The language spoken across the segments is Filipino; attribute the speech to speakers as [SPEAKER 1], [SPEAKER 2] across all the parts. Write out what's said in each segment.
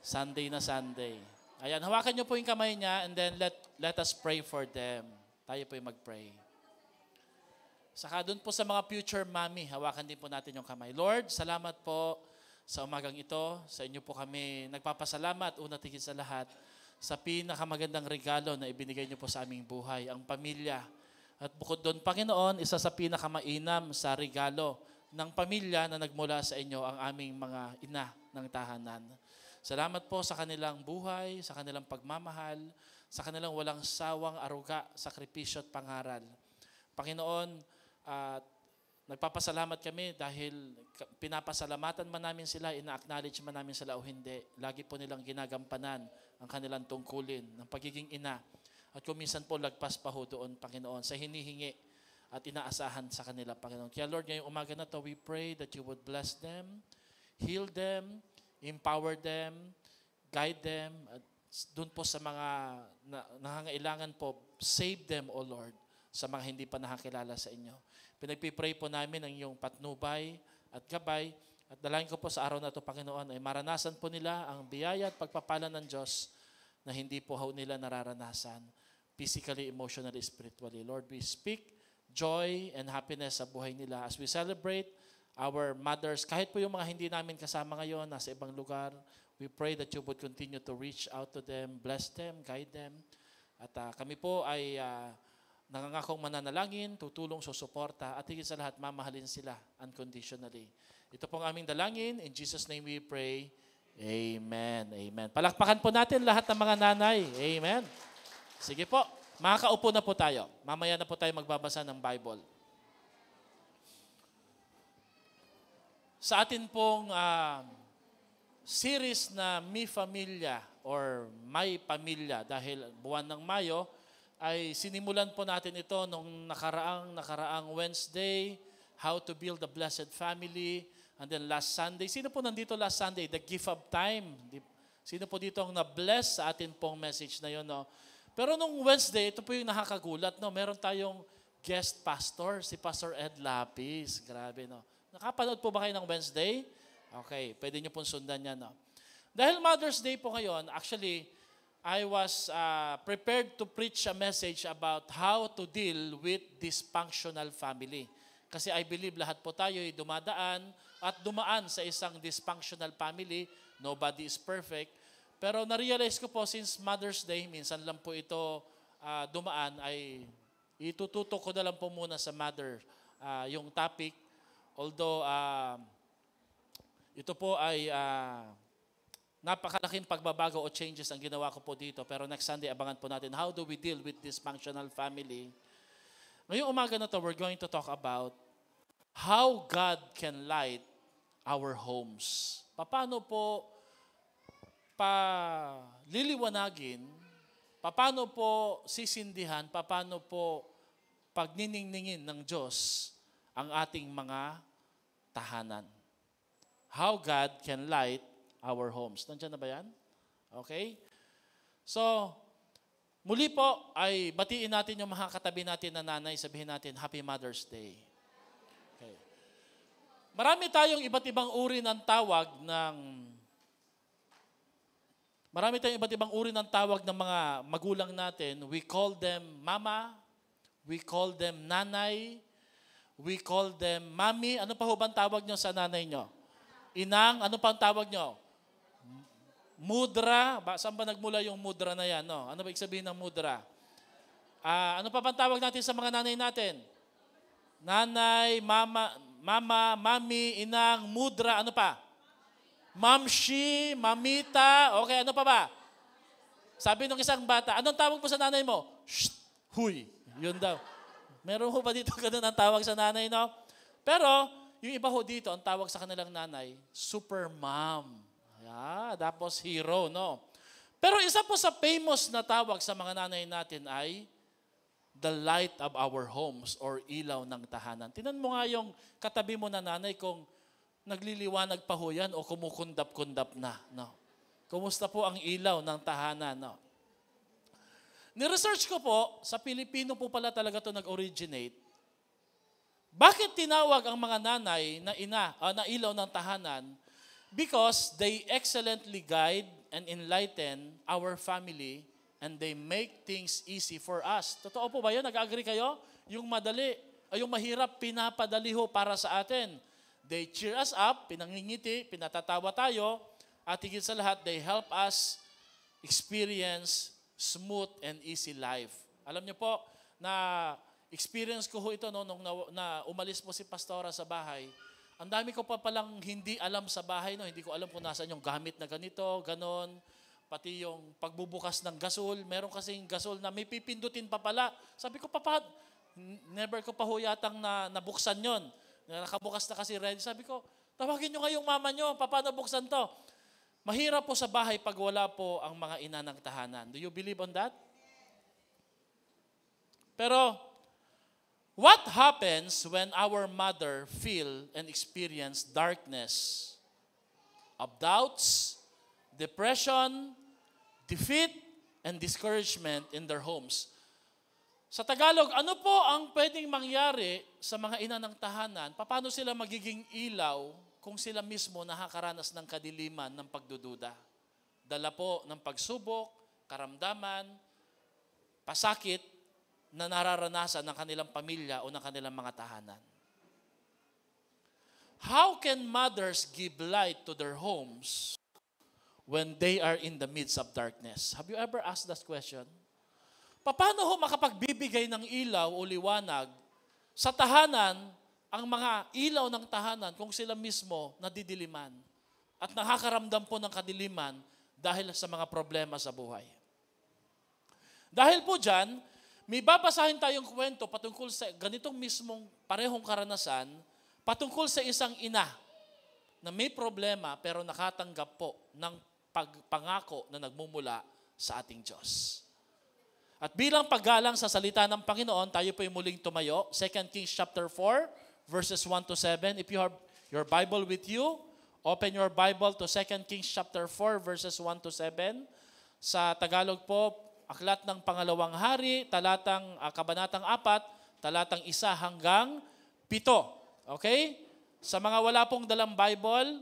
[SPEAKER 1] Sunday na Sunday. Ayan, hawakan niyo po yung kamay niya
[SPEAKER 2] and then let, let us pray for them. Tayo po yung mag-pray. Saka doon po sa mga future mommy, hawakan din po natin yung kamay. Lord, salamat po sa umagang ito. Sa inyo po kami nagpapasalamat, una tingin sa lahat, sa pinakamagandang regalo na ibinigay niyo po sa aming buhay, ang pamilya. At bukod doon, Panginoon, isa sa pinakamainam sa regalo ng pamilya na nagmula sa inyo ang aming mga ina ng tahanan. Salamat po sa kanilang buhay, sa kanilang pagmamahal, sa kanilang walang sawang aruga, sakripisyo at pangaral. Panginoon, at uh, Nagpapasalamat kami dahil pinapasalamatan man namin sila, ina-acknowledge man namin sila o hindi. Lagi po nilang ginagampanan ang kanilang tungkulin, ng pagiging ina. At kung minsan po lagpas pa ho doon, Panginoon, sa hinihingi at inaasahan sa kanila, Panginoon. Kaya Lord, ngayong umaga na to, we pray that you would bless them, heal them, empower them, guide them, at doon po sa mga na, nangangailangan po, save them, O Lord, sa mga hindi pa nakakilala sa inyo. Pinagpipray po namin ang iyong patnubay at gabay at dalayan ko po sa araw na ito, Panginoon, ay maranasan po nila ang biyaya at pagpapala ng Diyos na hindi po haw nila nararanasan physically, emotionally, spiritually. Lord, we speak joy and happiness sa buhay nila as we celebrate our mothers, kahit po yung mga hindi namin kasama ngayon, nasa ibang lugar, we pray that you would continue to reach out to them, bless them, guide them. At uh, kami po ay uh, ah, nangangakong mananalangin, tutulong, susuporta, at higit sa lahat, mamahalin sila unconditionally. Ito pong aming dalangin. In Jesus' name we pray. Amen. Amen. Palakpakan po natin lahat ng mga nanay. Amen. Sige po. Makakaupo na po tayo. Mamaya na po tayo magbabasa ng Bible. Sa atin pong uh, series na Mi Familia or My Pamilya dahil buwan ng Mayo, ay sinimulan po natin ito nung nakaraang, nakaraang Wednesday, How to Build a Blessed Family, and then last Sunday. Sino po nandito last Sunday? The Gift of Time. Sino po dito ang na-bless sa atin pong message na yun, no? Pero nung Wednesday, ito po yung nakakagulat, no? Meron tayong guest pastor, si Pastor Ed Lapis. Grabe, no? Nakapanood po ba kayo ng Wednesday? Okay, pwede nyo pong sundan yan. No? Ah. Dahil Mother's Day po ngayon, actually, I was uh, prepared to preach a message about how to deal with dysfunctional family. Kasi I believe lahat po tayo ay dumadaan at dumaan sa isang dysfunctional family. Nobody is perfect. Pero na-realize ko po since Mother's Day, minsan lang po ito uh, dumaan, ay itututok ko na lang po muna sa mother uh, yung topic Although, uh, ito po ay uh, napakalaking pagbabago o changes ang ginawa ko po dito. Pero next Sunday, abangan po natin, how do we deal with dysfunctional family? Ngayong umaga na to, we're going to talk about how God can light our homes. Paano po paliliwanagin, paano po sisindihan, paano po pagniningningin ng Diyos ang ating mga tahanan. How God can light our homes. Nandiyan na ba yan? Okay? So, muli po ay batiin natin yung mga katabi natin na nanay. Sabihin natin, Happy Mother's Day. Okay. Marami tayong iba't ibang uri ng tawag ng Marami tayong iba't ibang uri ng tawag ng mga magulang natin. We call them mama, we call them nanay, We call them mommy. Ano pa ho bang tawag nyo sa nanay nyo? Inang, ano pa ang tawag nyo? Mudra. Ba, saan ba nagmula yung mudra na yan? No? Ano ba sabihin ng mudra? Uh, ano pa bang tawag natin sa mga nanay natin? Nanay, mama, mama, mami, inang, mudra, ano pa? Mamshi, mamita, okay, ano pa ba? Sabi ng isang bata, anong tawag po sa nanay mo? Shh, huy. Yun daw. Meron ho ba dito ganun ang tawag sa nanay, no? Pero, yung iba ho dito, ang tawag sa kanilang nanay, super mom. Yeah, tapos hero, no? Pero isa po sa famous na tawag sa mga nanay natin ay the light of our homes or ilaw ng tahanan. Tinan mo nga yung katabi mo na nanay kung nagliliwanag pa ho yan o kumukundap-kundap na. No? Kumusta po ang ilaw ng tahanan? No? Ni-research ko po, sa Pilipino po pala talaga to nag-originate. Bakit tinawag ang mga nanay na ina, uh, na ilaw ng tahanan? Because they excellently guide and enlighten our family and they make things easy for us. Totoo po ba yun? Nag-agree kayo? Yung madali, ay ah, yung mahirap, pinapadali ho para sa atin. They cheer us up, pinangingiti, pinatatawa tayo, at higit sa lahat, they help us experience smooth and easy life. Alam niyo po na experience ko ho ito no, nung na, na umalis po si Pastora sa bahay. Ang dami ko pa palang hindi alam sa bahay. No? Hindi ko alam kung nasaan yung gamit na ganito, ganon. Pati yung pagbubukas ng gasol. Meron kasi yung gasol na may pipindutin pa pala. Sabi ko, papa, never ko pa ho yatang na, nabuksan yon. Nakabukas na kasi ready. Sabi ko, tawagin nyo ngayong mama nyo, paano buksan to? Mahirap po sa bahay pag wala po ang mga ina ng tahanan. Do you believe on that? Pero, what happens when our mother feel and experience darkness of doubts, depression, defeat, and discouragement in their homes? Sa Tagalog, ano po ang pwedeng mangyari sa mga ina ng tahanan? Paano sila magiging ilaw kung sila mismo nakakaranas ng kadiliman ng pagdududa. Dala po ng pagsubok, karamdaman, pasakit na nararanasan ng kanilang pamilya o ng kanilang mga tahanan. How can mothers give light to their homes when they are in the midst of darkness? Have you ever asked that question? Paano ho makapagbibigay ng ilaw o liwanag sa tahanan ang mga ilaw ng tahanan kung sila mismo nadidiliman at nakakaramdam po ng kadiliman dahil sa mga problema sa buhay. Dahil po dyan, may babasahin tayong kwento patungkol sa ganitong mismong parehong karanasan patungkol sa isang ina na may problema pero nakatanggap po ng pangako na nagmumula sa ating Diyos. At bilang paggalang sa salita ng Panginoon, tayo po ay muling tumayo. 2 Kings chapter 4, verses 1 to 7. If you have your Bible with you, open your Bible to 2 Kings chapter 4 verses 1 to 7. Sa Tagalog po, aklat ng pangalawang hari, talatang uh, kabanatang 4, talatang 1 hanggang 7. Okay? Sa mga wala pong dalang Bible,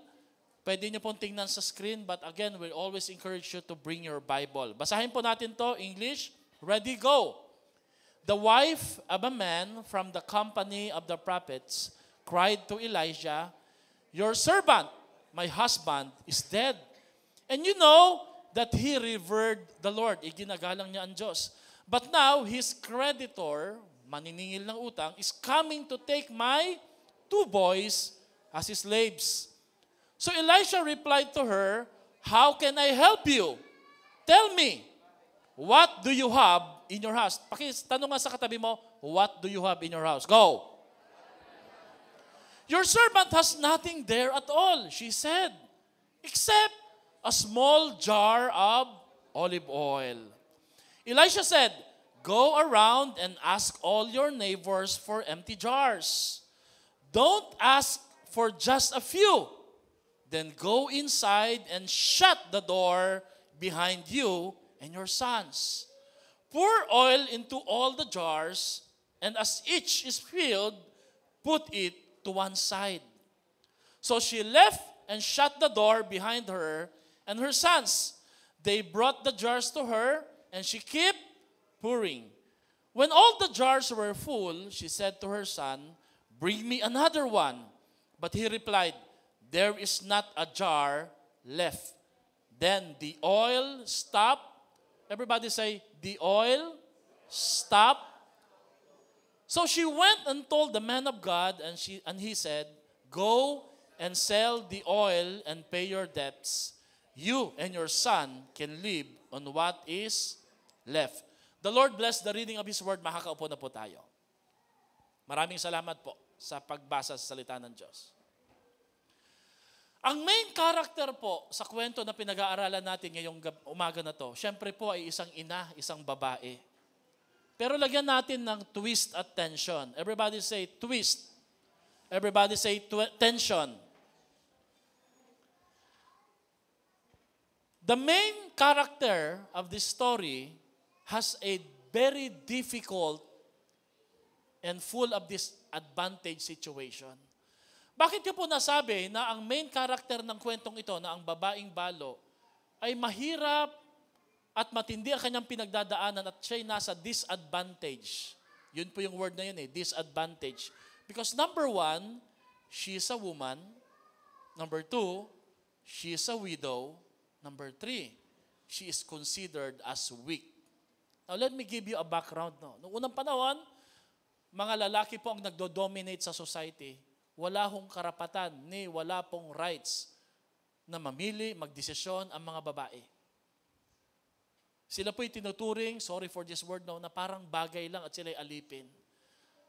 [SPEAKER 2] pwede nyo pong tingnan sa screen. But again, we we'll always encourage you to bring your Bible. Basahin po natin to, English. Ready, go! The wife of a man from the company of the prophets cried to Elijah, Your servant, my husband, is dead. And you know that he revered the Lord. Iginagalang niya ang Diyos. But now, his creditor, maniningil ng utang, is coming to take my two boys as his slaves. So Elijah replied to her, How can I help you? Tell me. What do you have in your house? Pakitanong nga sa katabi mo, what do you have in your house? Go! Your servant has nothing there at all, she said, except a small jar of olive oil. Elisha said, Go around and ask all your neighbors for empty jars. Don't ask for just a few. Then go inside and shut the door behind you and your sons. Pour oil into all the jars, and as each is filled, put it to one side. So she left and shut the door behind her and her sons. They brought the jars to her, and she kept pouring. When all the jars were full, she said to her son, Bring me another one. But he replied, There is not a jar left. Then the oil stopped Everybody say, the oil stop. So she went and told the man of God, and, she, and he said, Go and sell the oil and pay your debts. You and your son can live on what is left. The Lord bless the reading of His Word. Makakaupo na po tayo. Maraming salamat po sa pagbasa sa salita ng Diyos. Ang main character po sa kwento na pinag-aaralan natin ngayong umaga na to, syempre po ay isang ina, isang babae. Pero lagyan natin ng twist at tension. Everybody say twist. Everybody say tw- tension. The main character of this story has a very difficult and full of disadvantage situation. Bakit ko po nasabi na ang main character ng kwentong ito, na ang babaeng balo, ay mahirap at matindi ang kanyang pinagdadaanan at siya'y nasa disadvantage. Yun po yung word na yun eh, disadvantage. Because number one, she is a woman. Number two, she is a widow. Number three, she is considered as weak. Now let me give you a background. No? Noong unang panahon, mga lalaki po ang nagdo-dominate sa society wala hong karapatan ni wala pong rights na mamili, magdesisyon ang mga babae. Sila po'y tinuturing, sorry for this word now, na parang bagay lang at sila'y alipin.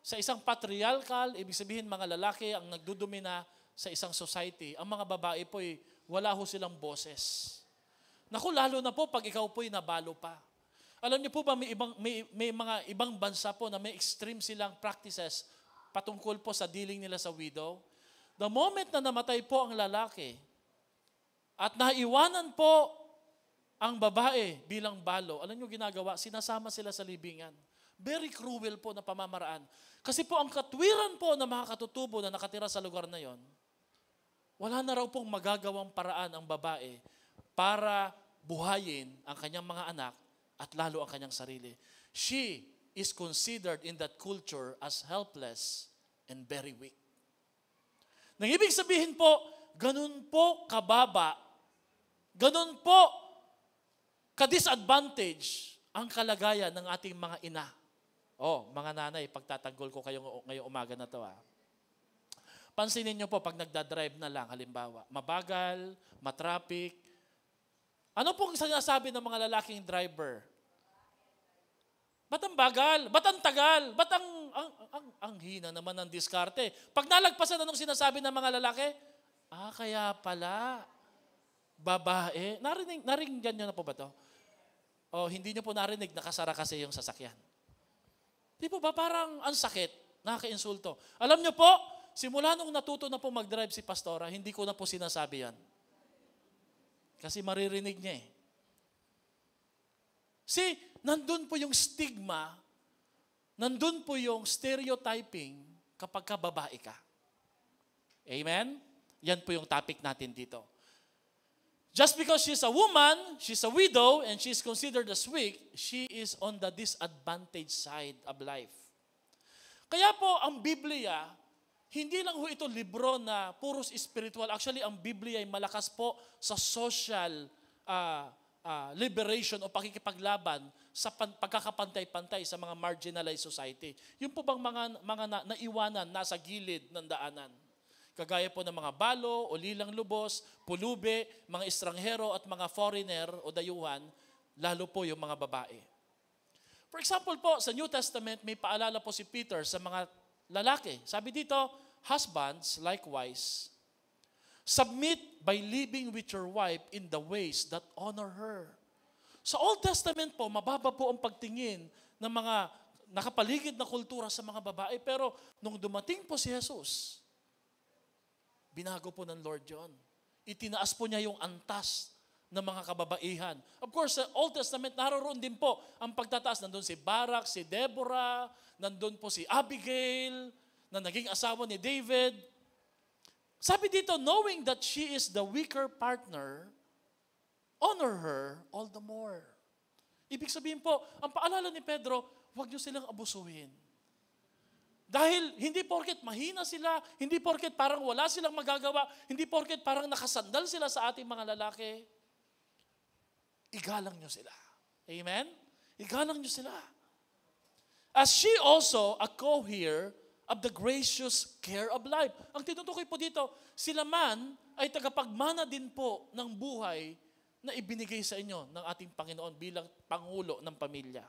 [SPEAKER 2] Sa isang patriarchal, ibig sabihin mga lalaki ang nagdudumina sa isang society, ang mga babae po'y wala ho silang boses. Naku, lalo na po pag ikaw po'y nabalo pa. Alam niyo po ba, may, ibang, may, may mga ibang bansa po na may extreme silang practices patungkol po sa dealing nila sa widow. The moment na namatay po ang lalaki at naiwanan po ang babae bilang balo, alam nyo ginagawa, sinasama sila sa libingan. Very cruel po na pamamaraan. Kasi po ang katwiran po ng mga katutubo na nakatira sa lugar na yon, wala na raw pong magagawang paraan ang babae para buhayin ang kanyang mga anak at lalo ang kanyang sarili. She is considered in that culture as helpless and very weak. Nang ibig sabihin po, ganun po kababa, ganun po kadisadvantage ang kalagayan ng ating mga ina. Oh, mga nanay, pagtatanggol ko kayo ngayong umaga na to ah. Pansinin niyo po pag nagda-drive na lang halimbawa, mabagal, ma-traffic. Ano pong sinasabi ng mga lalaking driver? Ba't ang bagal? Ba't ang tagal? Ba't ang, ang, ang, ang hina naman ng diskarte? Pag nalagpasan, anong sinasabi ng mga lalaki? Ah, kaya pala, babae. Narinig, narinig nyo na po ba to? O hindi nyo po narinig, nakasara kasi yung sasakyan. Di po ba parang ang sakit, nakakainsulto. Alam nyo po, simula nung natuto na po mag-drive si Pastora, hindi ko na po sinasabi yan. Kasi maririnig niya eh. See, nandun po yung stigma, nandun po yung stereotyping kapag ka babae ka. Amen? Yan po yung topic natin dito. Just because she's a woman, she's a widow, and she's considered as weak, she is on the disadvantaged side of life. Kaya po, ang Biblia, hindi lang ho ito libro na puros spiritual. Actually, ang Biblia ay malakas po sa social uh, uh, liberation o pakikipaglaban sa pan- pagkakapantay-pantay sa mga marginalized society. Yung po bang mga, mga na, naiwanan nasa gilid ng daanan? Kagaya po ng mga balo o lilang lubos, pulube, mga estranghero at mga foreigner o dayuhan, lalo po yung mga babae. For example po, sa New Testament, may paalala po si Peter sa mga lalaki. Sabi dito, husbands likewise Submit by living with your wife in the ways that honor her. Sa Old Testament po, mababa po ang pagtingin ng mga nakapaligid na kultura sa mga babae. Pero nung dumating po si Jesus, binago po ng Lord John. Itinaas po niya yung antas ng mga kababaihan. Of course, sa Old Testament, naroon din po ang pagtataas. Nandun si Barak, si Deborah, nandun po si Abigail, na naging asawa ni David. Sabi dito, knowing that she is the weaker partner, honor her all the more. Ibig sabihin po, ang paalala ni Pedro, huwag niyo silang abusuhin. Dahil hindi porket mahina sila, hindi porket parang wala silang magagawa, hindi porket parang nakasandal sila sa ating mga lalaki, igalang niyo sila. Amen? Igalang niyo sila. As she also, a co-heir, of the gracious care of life. Ang tinutukoy po dito, sila man ay tagapagmana din po ng buhay na ibinigay sa inyo ng ating Panginoon bilang Pangulo ng pamilya.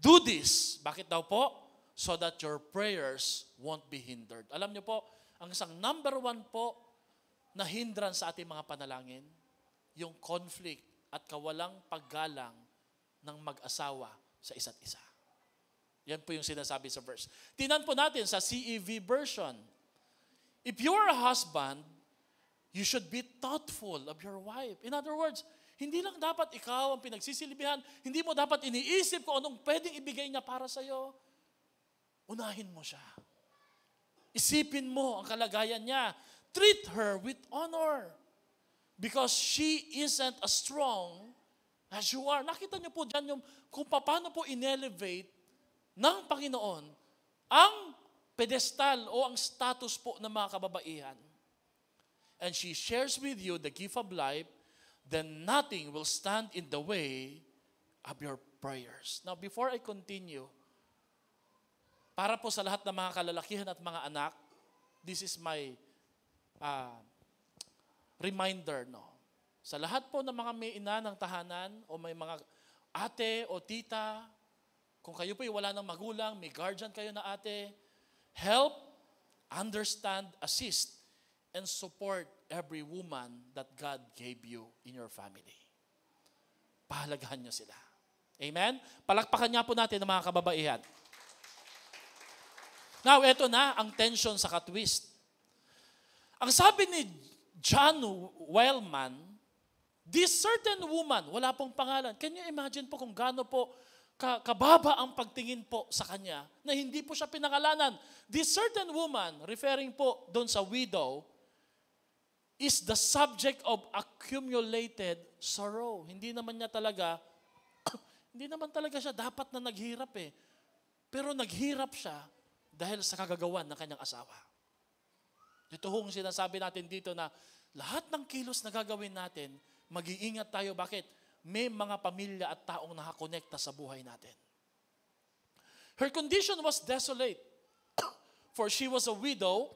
[SPEAKER 2] Do this. Bakit daw po? So that your prayers won't be hindered. Alam niyo po, ang isang number one po na hindran sa ating mga panalangin, yung conflict at kawalang paggalang ng mag-asawa sa isa't isa. Yan po yung sinasabi sa verse. Tinan po natin sa CEV version. If you are a husband, you should be thoughtful of your wife. In other words, hindi lang dapat ikaw ang pinagsisilbihan, hindi mo dapat iniisip kung anong pwedeng ibigay niya para sa'yo. Unahin mo siya. Isipin mo ang kalagayan niya. Treat her with honor. Because she isn't as strong as you are. Nakita niyo po dyan yung, kung paano po in-elevate ng Panginoon ang pedestal o ang status po ng mga kababaihan. And she shares with you the gift of life, then nothing will stand in the way of your prayers. Now, before I continue, para po sa lahat ng mga kalalakihan at mga anak, this is my uh, reminder, no? Sa lahat po ng mga may ina ng tahanan o may mga ate o tita kung kayo po'y wala ng magulang, may guardian kayo na ate, help, understand, assist, and support every woman that God gave you in your family. Pahalagahan niyo sila. Amen? Palakpakan niya po natin ang mga kababaihan. Now, eto na ang tension sa katwist. Ang sabi ni John Wellman, this certain woman, wala pong pangalan. Can you imagine po kung gaano po kababa ang pagtingin po sa kanya na hindi po siya pinangalanan. This certain woman, referring po doon sa widow, is the subject of accumulated sorrow. Hindi naman niya talaga, hindi naman talaga siya dapat na naghirap eh. Pero naghirap siya dahil sa kagagawan ng kanyang asawa. Ito hong sinasabi natin dito na lahat ng kilos na gagawin natin, mag-iingat tayo. Bakit? may mga pamilya at taong nakakonekta sa buhay natin. Her condition was desolate, for she was a widow.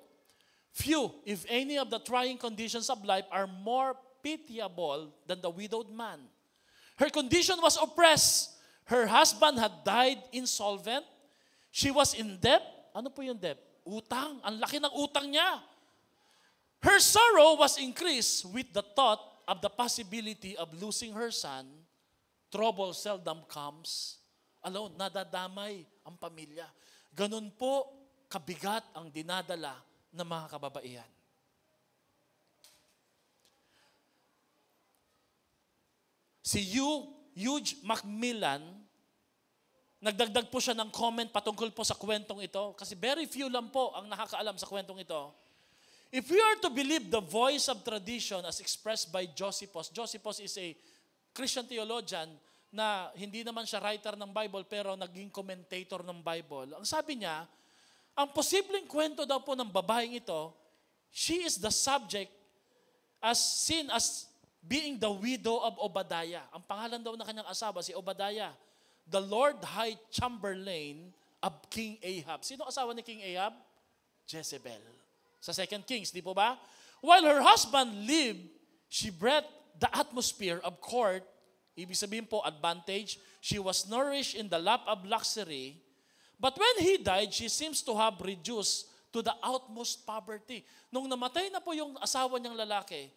[SPEAKER 2] Few, if any, of the trying conditions of life are more pitiable than the widowed man. Her condition was oppressed. Her husband had died insolvent. She was in debt. Ano po yung debt? Utang. Ang laki ng utang niya. Her sorrow was increased with the thought of the possibility of losing her son, trouble seldom comes alone. Nadadamay ang pamilya. Ganun po kabigat ang dinadala ng mga kababaihan. Si Hugh, Hugh Macmillan, nagdagdag po siya ng comment patungkol po sa kwentong ito kasi very few lang po ang nakakaalam sa kwentong ito. If we are to believe the voice of tradition as expressed by Josephus, Josephus is a Christian theologian na hindi naman siya writer ng Bible pero naging commentator ng Bible. Ang sabi niya, ang posibleng kwento daw po ng babaeng ito, she is the subject as seen as being the widow of Obadiah. Ang pangalan daw ng kanyang asawa si Obadiah, the Lord High Chamberlain of King Ahab. Sino asawa ni King Ahab? Jezebel sa 2 Kings, di po ba? While her husband lived, she bred the atmosphere of court. Ibig sabihin po, advantage. She was nourished in the lap of luxury. But when he died, she seems to have reduced to the utmost poverty. Nung namatay na po yung asawa niyang lalaki,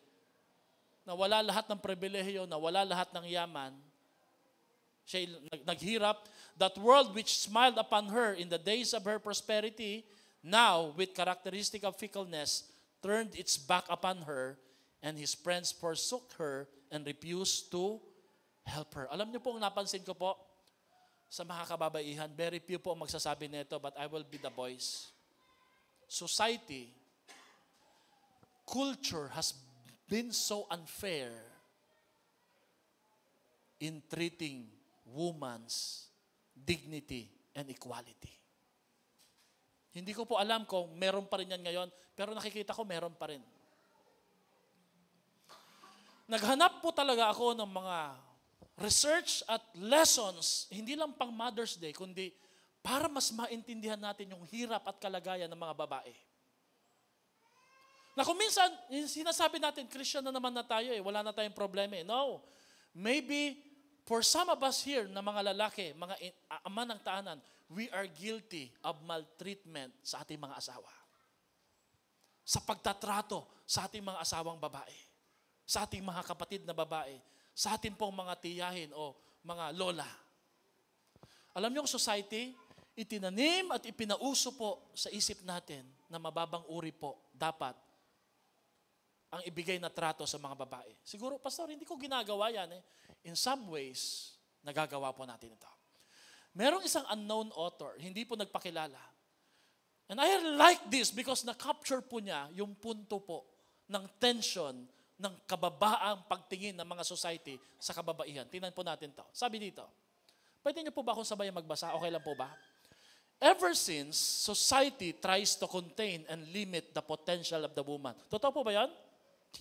[SPEAKER 2] nawala lahat ng pribilehiyo, nawala lahat ng yaman, siya naghirap, that world which smiled upon her in the days of her prosperity, now with characteristic of fickleness, turned its back upon her, and his friends forsook her and refused to help her. Alam niyo po, ang napansin ko po, sa mga kababaihan, very few po ang magsasabi nito, but I will be the voice. Society, culture has been so unfair in treating woman's dignity and equality. Hindi ko po alam kung meron pa rin yan ngayon, pero nakikita ko meron pa rin. Naghanap po talaga ako ng mga research at lessons, hindi lang pang Mother's Day, kundi para mas maintindihan natin yung hirap at kalagayan ng mga babae. Na kung minsan, sinasabi natin, Christian na naman na tayo eh, wala na tayong problema eh. No, maybe for some of us here na mga lalaki, mga ama ng tahanan, we are guilty of maltreatment sa ating mga asawa. Sa pagtatrato sa ating mga asawang babae, sa ating mga kapatid na babae, sa ating pong mga tiyahin o mga lola. Alam niyo ang society, itinanim at ipinauso po sa isip natin na mababang uri po dapat ang ibigay na trato sa mga babae. Siguro, Pastor, hindi ko ginagawa yan eh. In some ways, nagagawa po natin ito. Merong isang unknown author, hindi po nagpakilala. And I like this because na-capture po niya yung punto po ng tension ng kababaang pagtingin ng mga society sa kababaihan. Tingnan po natin to. Sabi dito, pwede niyo po ba akong sabayan magbasa? Okay lang po ba? Ever since, society tries to contain and limit the potential of the woman. Totoo po ba yan?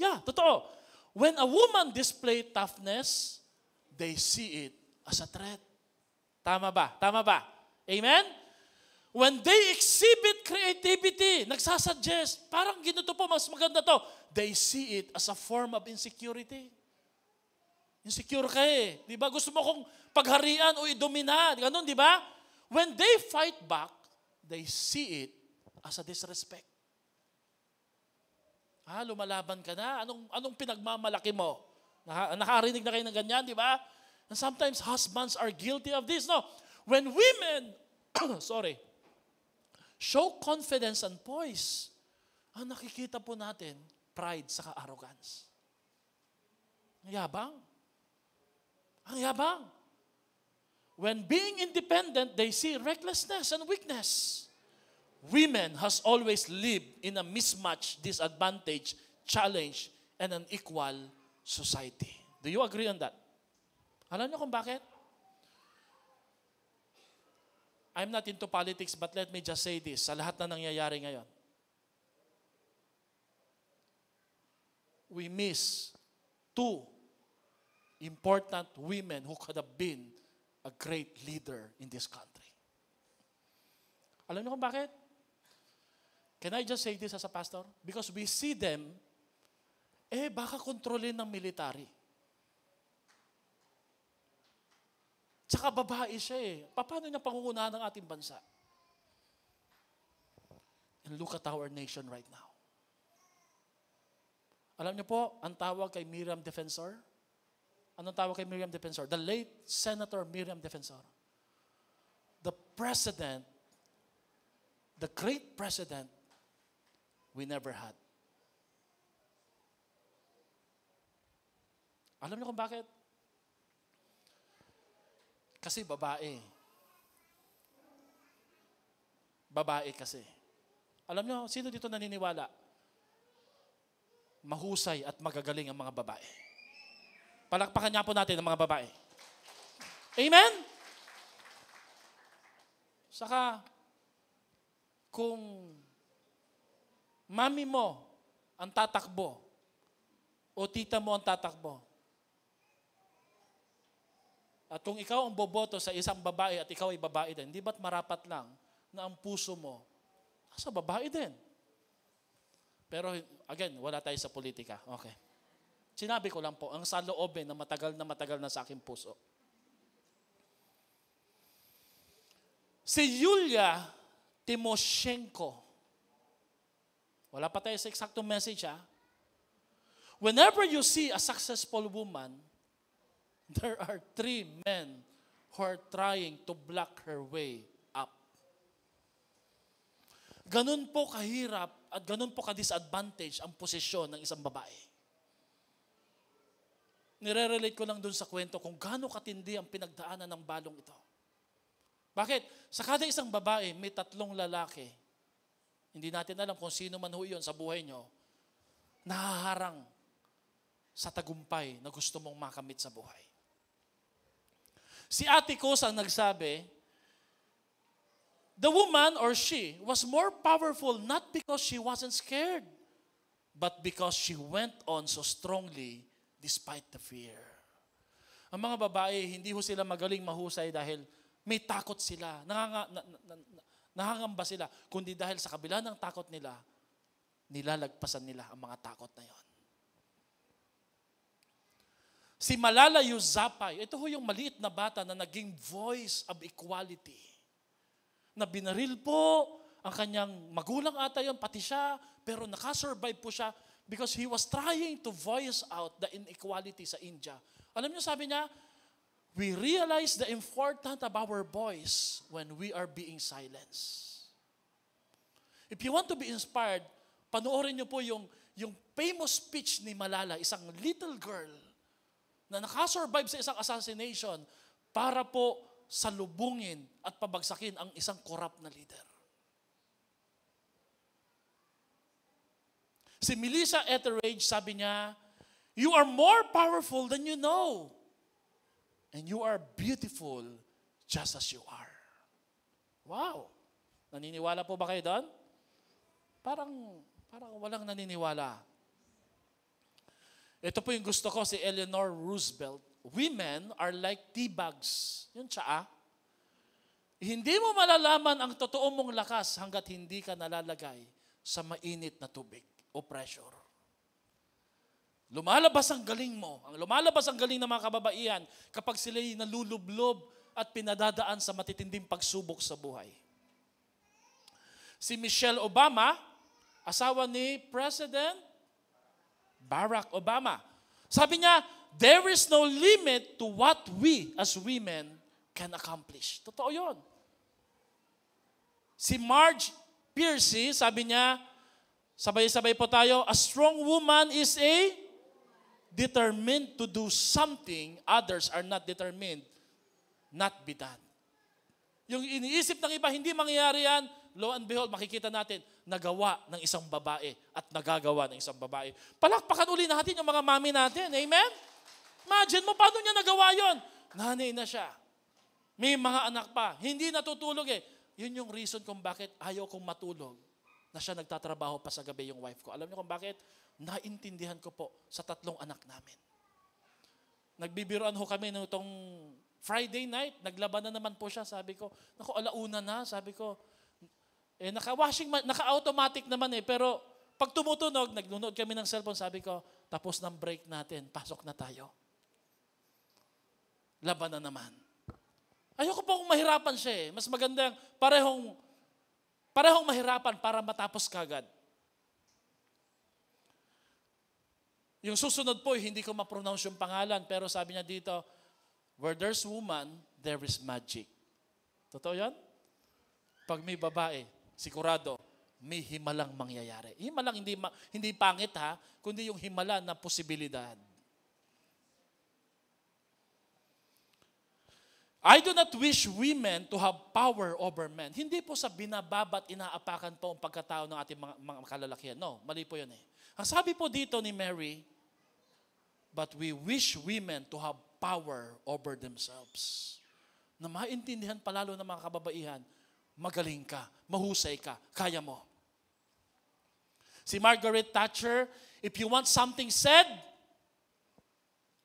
[SPEAKER 2] Yeah, totoo. When a woman display toughness, they see it as a threat. Tama ba? Tama ba? Amen? When they exhibit creativity, nagsasuggest, parang ginuto po, mas maganda to. They see it as a form of insecurity. Insecure ka eh. Di ba? Gusto mo kong pagharian o idomina. Ganun, di ba? When they fight back, they see it as a disrespect. Ah, lumalaban ka na. Anong, anong pinagmamalaki mo? nakarinig na kayo ng ganyan, di ba? And sometimes husbands are guilty of this. No, when women, sorry, show confidence and poise, ang nakikita po natin, pride sa arrogance. Ang yabang. Ang yabang. When being independent, they see recklessness and weakness. Women has always lived in a mismatch, disadvantage, challenge, and an equal society. Do you agree on that? Alam niyo kung bakit? I'm not into politics but let me just say this sa lahat na nangyayari ngayon. We miss two important women who could have been a great leader in this country. Alam niyo kung bakit? Can I just say this as a pastor? Because we see them, eh baka kontrolin ng military. Tsaka babae siya eh. Paano niya pangungunahan ng ating bansa? And look at our nation right now. Alam niyo po, ang tawag kay Miriam Defensor? Anong tawag kay Miriam Defensor? The late Senator Miriam Defensor. The president, the great president we never had. Alam niyo kung bakit? Kasi babae. Babae kasi. Alam nyo, sino dito naniniwala? Mahusay at magagaling ang mga babae. Palakpakan niya po natin ang mga babae. Amen? Saka, kung mami mo ang tatakbo o tita mo ang tatakbo, at kung ikaw ang boboto sa isang babae at ikaw ay babae din, di ba't marapat lang na ang puso mo sa babae din? Pero again, wala tayo sa politika. Okay. Sinabi ko lang po, ang saloobin na matagal na matagal na sa aking puso. Si Yulia Timoshenko. Wala pa tayo sa exactong message ha. Whenever you see a successful woman, there are three men who are trying to block her way up. Ganun po kahirap at ganun po ka-disadvantage ang posisyon ng isang babae. Nire-relate ko lang dun sa kwento kung gaano katindi ang pinagdaanan ng balong ito. Bakit? Sa kada isang babae, may tatlong lalaki. Hindi natin alam kung sino man ho yun sa buhay nyo. Nahaharang sa tagumpay na gusto mong makamit sa buhay. Si ate ko ang nagsabi, the woman or she was more powerful not because she wasn't scared, but because she went on so strongly despite the fear. Ang mga babae, hindi ho sila magaling mahusay dahil may takot sila. Nanganga, na, na, na, nahangamba sila, kundi dahil sa kabila ng takot nila, nilalagpasan nila ang mga takot na yon. Si Malala Yousafzai, ito ho yung maliit na bata na naging voice of equality. Na binaril po ang kanyang magulang ata yon pati siya, pero nakasurvive po siya because he was trying to voice out the inequality sa India. Alam niyo, sabi niya, we realize the importance of our voice when we are being silenced. If you want to be inspired, panoorin niyo po yung, yung famous speech ni Malala, isang little girl na nakasurvive sa isang assassination para po salubungin at pabagsakin ang isang corrupt na leader. Si Melissa Etheridge, sabi niya, You are more powerful than you know. And you are beautiful just as you are. Wow! Naniniwala po ba kayo doon? Parang, parang walang naniniwala. Ito po yung gusto ko, si Eleanor Roosevelt. Women are like tea bags. Yung tsaa. Ah. Hindi mo malalaman ang totoo mong lakas hanggat hindi ka nalalagay sa mainit na tubig o pressure. Lumalabas ang galing mo. Ang lumalabas ang galing ng mga kababaihan kapag sila ay nalulublob at pinadadaan sa matitinding pagsubok sa buhay. Si Michelle Obama, asawa ni President Barack Obama. Sabi niya, there is no limit to what we as women can accomplish. Totoo yun. Si Marge Piercy, sabi niya, sabay-sabay po tayo, a strong woman is a determined to do something others are not determined not be done. Yung iniisip ng iba, hindi mangyayari yan, lo and behold, makikita natin, nagawa ng isang babae at nagagawa ng isang babae. Palakpakan uli natin yung mga mami natin. Amen? Imagine mo, paano niya nagawa yon? Nanay na siya. May mga anak pa. Hindi natutulog eh. Yun yung reason kung bakit ayaw kong matulog na siya nagtatrabaho pa sa gabi yung wife ko. Alam niyo kung bakit? Naintindihan ko po sa tatlong anak namin. Nagbibiroan ho kami nitong Friday night. Naglaban na naman po siya. Sabi ko, naku, alauna na. Sabi ko, eh, naka-washing, naka-automatic naman eh. Pero pag tumutunog, nagnunood kami ng cellphone, sabi ko, tapos ng break natin, pasok na tayo. Laban na naman. Ayoko po kung mahirapan siya eh. Mas maganda magandang parehong, parehong mahirapan para matapos kagad. Yung susunod po, eh, hindi ko ma-pronounce yung pangalan, pero sabi niya dito, where there's woman, there is magic. Totoo yan? Pag may babae, sigurado, may himalang mangyayari. Himalang hindi, hindi pangit ha, kundi yung himala na posibilidad. I do not wish women to have power over men. Hindi po sa binababat, inaapakan po ang pagkatao ng ating mga, mga kalalakihan. No, mali po yun eh. Ang sabi po dito ni Mary, but we wish women to have power over themselves. Na maintindihan palalo ng mga kababaihan, magaling ka, mahusay ka, kaya mo. Si Margaret Thatcher, if you want something said,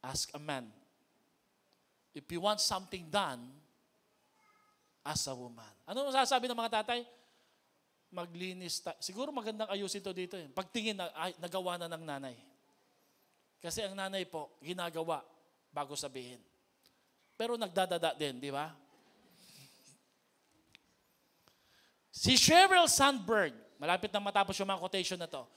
[SPEAKER 2] ask a man. If you want something done, ask a woman. Ano masasabi ng mga tatay? Maglinis tayo. Siguro magandang ayusin to dito. Eh. Pagtingin, na, ay, nagawa na ng nanay. Kasi ang nanay po, ginagawa bago sabihin. Pero nagdadada din, di ba? Si Sheryl Sandberg, malapit na matapos yung mga quotation na to.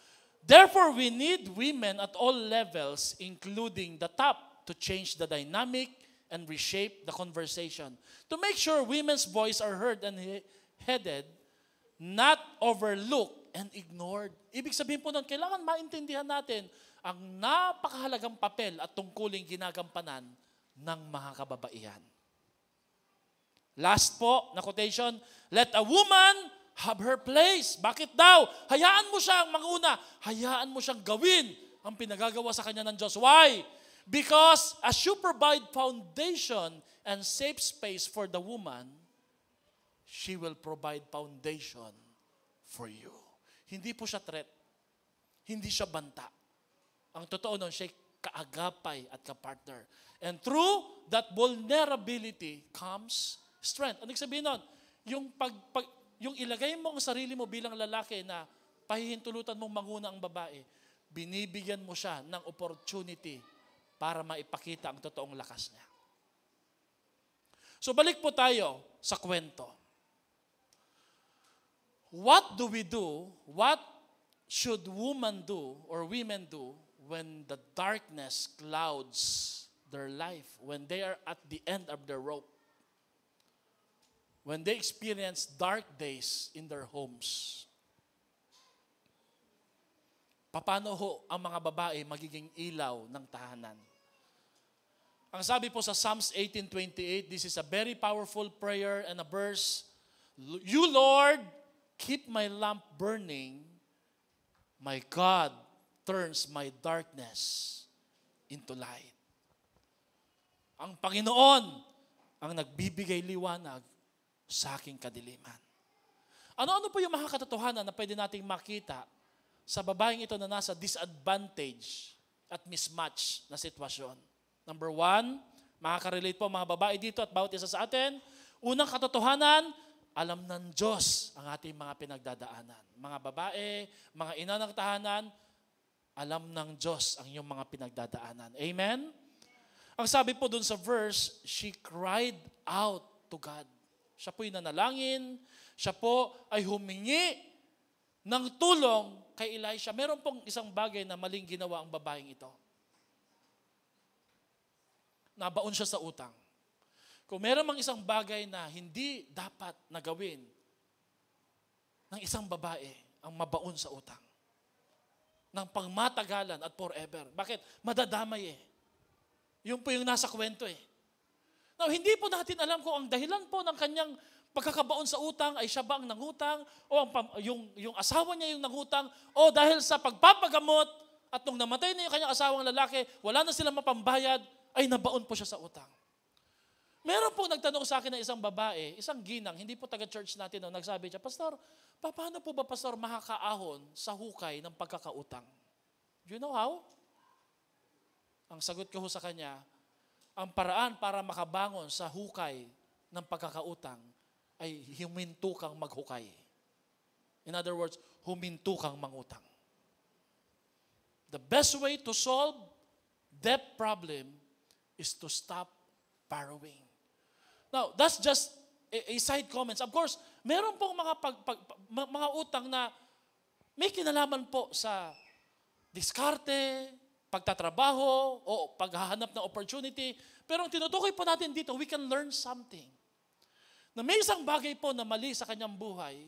[SPEAKER 2] Therefore, we need women at all levels, including the top, to change the dynamic and reshape the conversation. To make sure women's voice are heard and headed, not overlooked and ignored. Ibig sabihin po nun, kailangan maintindihan natin ang napakahalagang papel at tungkuling ginagampanan ng mga kababaihan. Last po na quotation, let a woman have her place. Bakit daw? Hayaan mo siyang manguna. Hayaan mo siyang gawin ang pinagagawa sa kanya ng Diyos. Why? Because as you provide foundation and safe space for the woman, she will provide foundation for you. Hindi po siya threat. Hindi siya banta. Ang totoo nun, siya kaagapay at kapartner. And through that vulnerability comes strength. Anong sabihin nun? Yung, pag, pag, yung ilagay mo ang sarili mo bilang lalaki na pahihintulutan mong manguna ang babae, binibigyan mo siya ng opportunity para maipakita ang totoong lakas niya. So balik po tayo sa kwento. What do we do? What should woman do or women do when the darkness clouds their life, when they are at the end of their rope? when they experience dark days in their homes. Paano ho ang mga babae magiging ilaw ng tahanan? Ang sabi po sa Psalms 18.28, this is a very powerful prayer and a verse. You, Lord, keep my lamp burning. My God turns my darkness into light. Ang Panginoon ang nagbibigay liwanag sa aking kadiliman. Ano-ano po yung mga katotohanan na pwede nating makita sa babaeng ito na nasa disadvantage at mismatch na sitwasyon? Number one, makakarelate po mga babae dito at bawat isa sa atin. Unang katotohanan, alam ng Diyos ang ating mga pinagdadaanan. Mga babae, mga ina ng tahanan, alam ng Diyos ang iyong mga pinagdadaanan. Amen? Ang sabi po dun sa verse, she cried out to God. Siya po'y nanalangin, siya po ay humingi ng tulong kay Elisha. Meron pong isang bagay na maling ginawa ang babaeng ito. Nabaon siya sa utang. Kung meron mang isang bagay na hindi dapat nagawin ng isang babae, ang mabaon sa utang. Ng pangmatagalan at forever. Bakit? Madadamay eh. Yun po yung nasa kwento eh. Now, hindi po natin alam kung ang dahilan po ng kanyang pagkakabaon sa utang ay siya ba ang nangutang o ang, yung, yung asawa niya yung nangutang o dahil sa pagpapagamot at nung namatay na yung kanyang asawang lalaki, wala na silang mapambayad, ay nabaon po siya sa utang. Meron po nagtanong sa akin na isang babae, isang ginang, hindi po taga-church natin, no, nagsabi siya, Pastor, paano po ba, Pastor, makakaahon sa hukay ng pagkakautang? Do you know how? Ang sagot ko sa kanya, ang paraan para makabangon sa hukay ng pagkakautang ay huminto kang maghukay. In other words, huminto kang mangutang. The best way to solve debt problem is to stop borrowing. Now, that's just a, a side comments. Of course, meron pong mga, pag, pag, mga utang na may kinalaman po sa diskarte, pagtatrabaho o paghahanap ng opportunity. Pero ang tinutukoy po natin dito, we can learn something. Na may isang bagay po na mali sa kanyang buhay,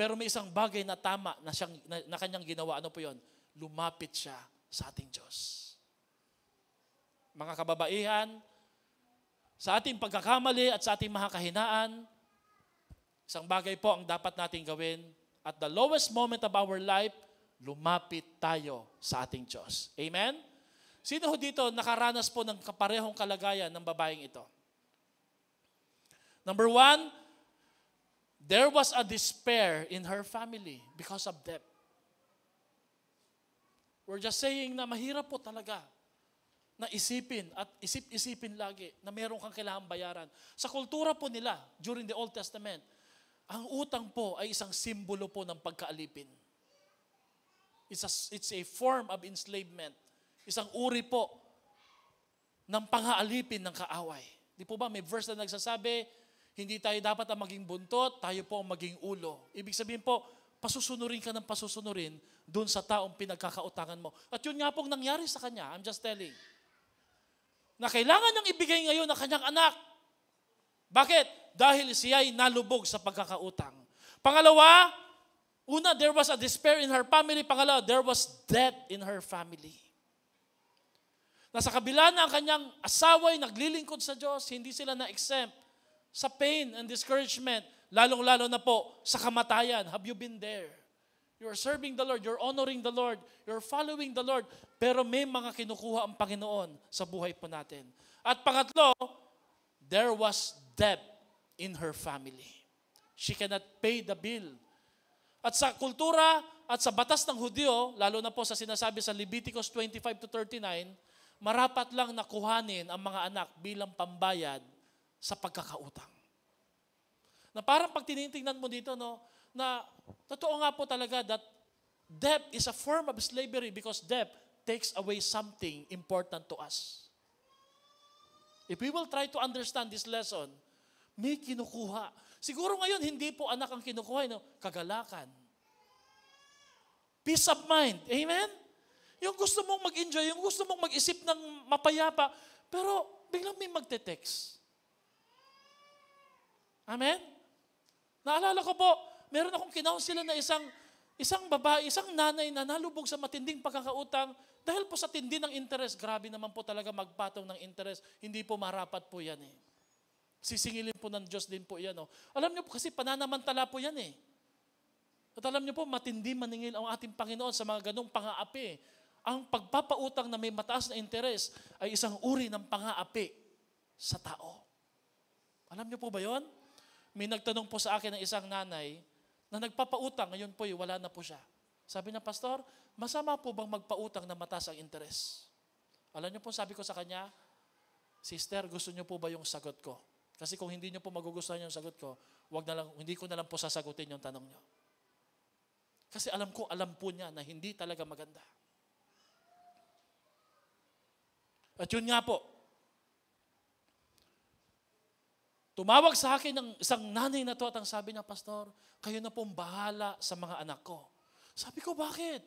[SPEAKER 2] pero may isang bagay na tama na, siyang, na, na kanyang ginawa. Ano po yon? Lumapit siya sa ating Diyos. Mga kababaihan, sa ating pagkakamali at sa ating mga kahinaan, isang bagay po ang dapat nating gawin. At the lowest moment of our life, lumapit tayo sa ating Diyos. Amen? Sino ho dito nakaranas po ng kaparehong kalagayan ng babaeng ito? Number one, there was a despair in her family because of debt. We're just saying na mahirap po talaga na isipin at isip-isipin lagi na meron kang kailangan bayaran. Sa kultura po nila, during the Old Testament, ang utang po ay isang simbolo po ng pagkaalipin. It's a, it's a form of enslavement. Isang uri po ng panghaalipin ng kaaway. Di po ba may verse na nagsasabi, hindi tayo dapat ang maging buntot, tayo po ang maging ulo. Ibig sabihin po, pasusunurin ka ng pasusunurin doon sa taong pinagkakautangan mo. At yun nga pong nangyari sa kanya, I'm just telling, na kailangan niyang ibigay ngayon ang kanyang anak. Bakit? Dahil siya ay nalubog sa pagkakautang. Pangalawa, Una, there was a despair in her family. Pangalawa, there was death in her family. Nasa kabila na ang kanyang asawa'y naglilingkod sa Diyos, hindi sila na-exempt sa pain and discouragement, lalong-lalo na po sa kamatayan. Have you been there? You are serving the Lord, you're honoring the Lord, you're following the Lord, pero may mga kinukuha ang Panginoon sa buhay po natin. At pangatlo, there was debt in her family. She cannot pay the bill at sa kultura at sa batas ng Hudyo, lalo na po sa sinasabi sa Leviticus 25 to 39, marapat lang nakuhanin ang mga anak bilang pambayad sa pagkakautang. Na parang pag tinitingnan mo dito, no, na totoo nga po talaga that debt is a form of slavery because debt takes away something important to us. If we will try to understand this lesson, may kinukuha Siguro ngayon, hindi po anak ang kinukuha, eh, no? kagalakan. Peace of mind. Amen? Yung gusto mong mag-enjoy, yung gusto mong mag-isip ng mapayapa, pero biglang may magte-text. Amen? Naalala ko po, meron akong kinounsilan na isang isang babae, isang nanay na nalubog sa matinding pagkakautang dahil po sa tindi ng interest. Grabe naman po talaga magpatong ng interest. Hindi po marapat po yan eh. Sisingilin po ng Diyos din po yan. Oh. Alam niyo po kasi pananamantala po yan eh. At alam niyo po, matindi maningil ang ating Panginoon sa mga ganong pangaapi. Eh. Ang pagpapautang na may mataas na interes ay isang uri ng pangaapi sa tao. Alam niyo po ba yon? May nagtanong po sa akin ng isang nanay na nagpapautang, ngayon po wala na po siya. Sabi na, Pastor, masama po bang magpautang na mataas ang interes? Alam niyo po, sabi ko sa kanya, Sister, gusto niyo po ba yung sagot ko? Kasi kung hindi niyo po magugustuhan yung sagot ko, wag na lang, hindi ko na lang po sasagutin yung tanong niyo. Kasi alam ko, alam po niya na hindi talaga maganda. At yun nga po, tumawag sa akin ng isang nanay na to at ang sabi niya, Pastor, kayo na pong bahala sa mga anak ko. Sabi ko, bakit?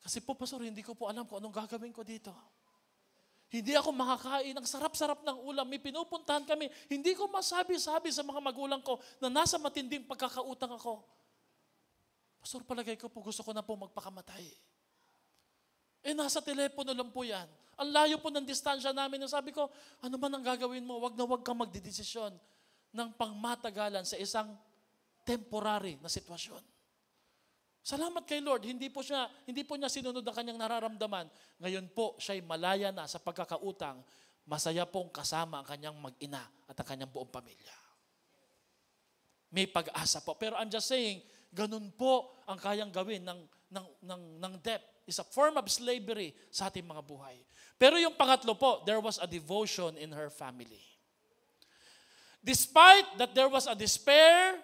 [SPEAKER 2] Kasi po, Pastor, hindi ko po alam kung anong gagawin ko dito. Hindi ako makakain. Ang sarap-sarap ng ulam. May pinupuntahan kami. Hindi ko masabi-sabi sa mga magulang ko na nasa matinding pagkakautang ako. Pastor, palagay ko po gusto ko na po magpakamatay. Eh, nasa telepono lang po yan. Ang layo po ng distansya namin. Sabi ko, ano man ang gagawin mo? Wag na wag kang magdidesisyon ng pangmatagalan sa isang temporary na sitwasyon. Salamat kay Lord, hindi po siya hindi po niya sinunod ang kanyang nararamdaman. Ngayon po siya'y malaya na sa pagkakautang. Masaya pong kasama ang kanyang mag-ina at ang kanyang buong pamilya. May pag-asa po. Pero I'm just saying, ganun po ang kayang gawin ng ng ng ng debt is a form of slavery sa ating mga buhay. Pero yung pangatlo po, there was a devotion in her family. Despite that there was a despair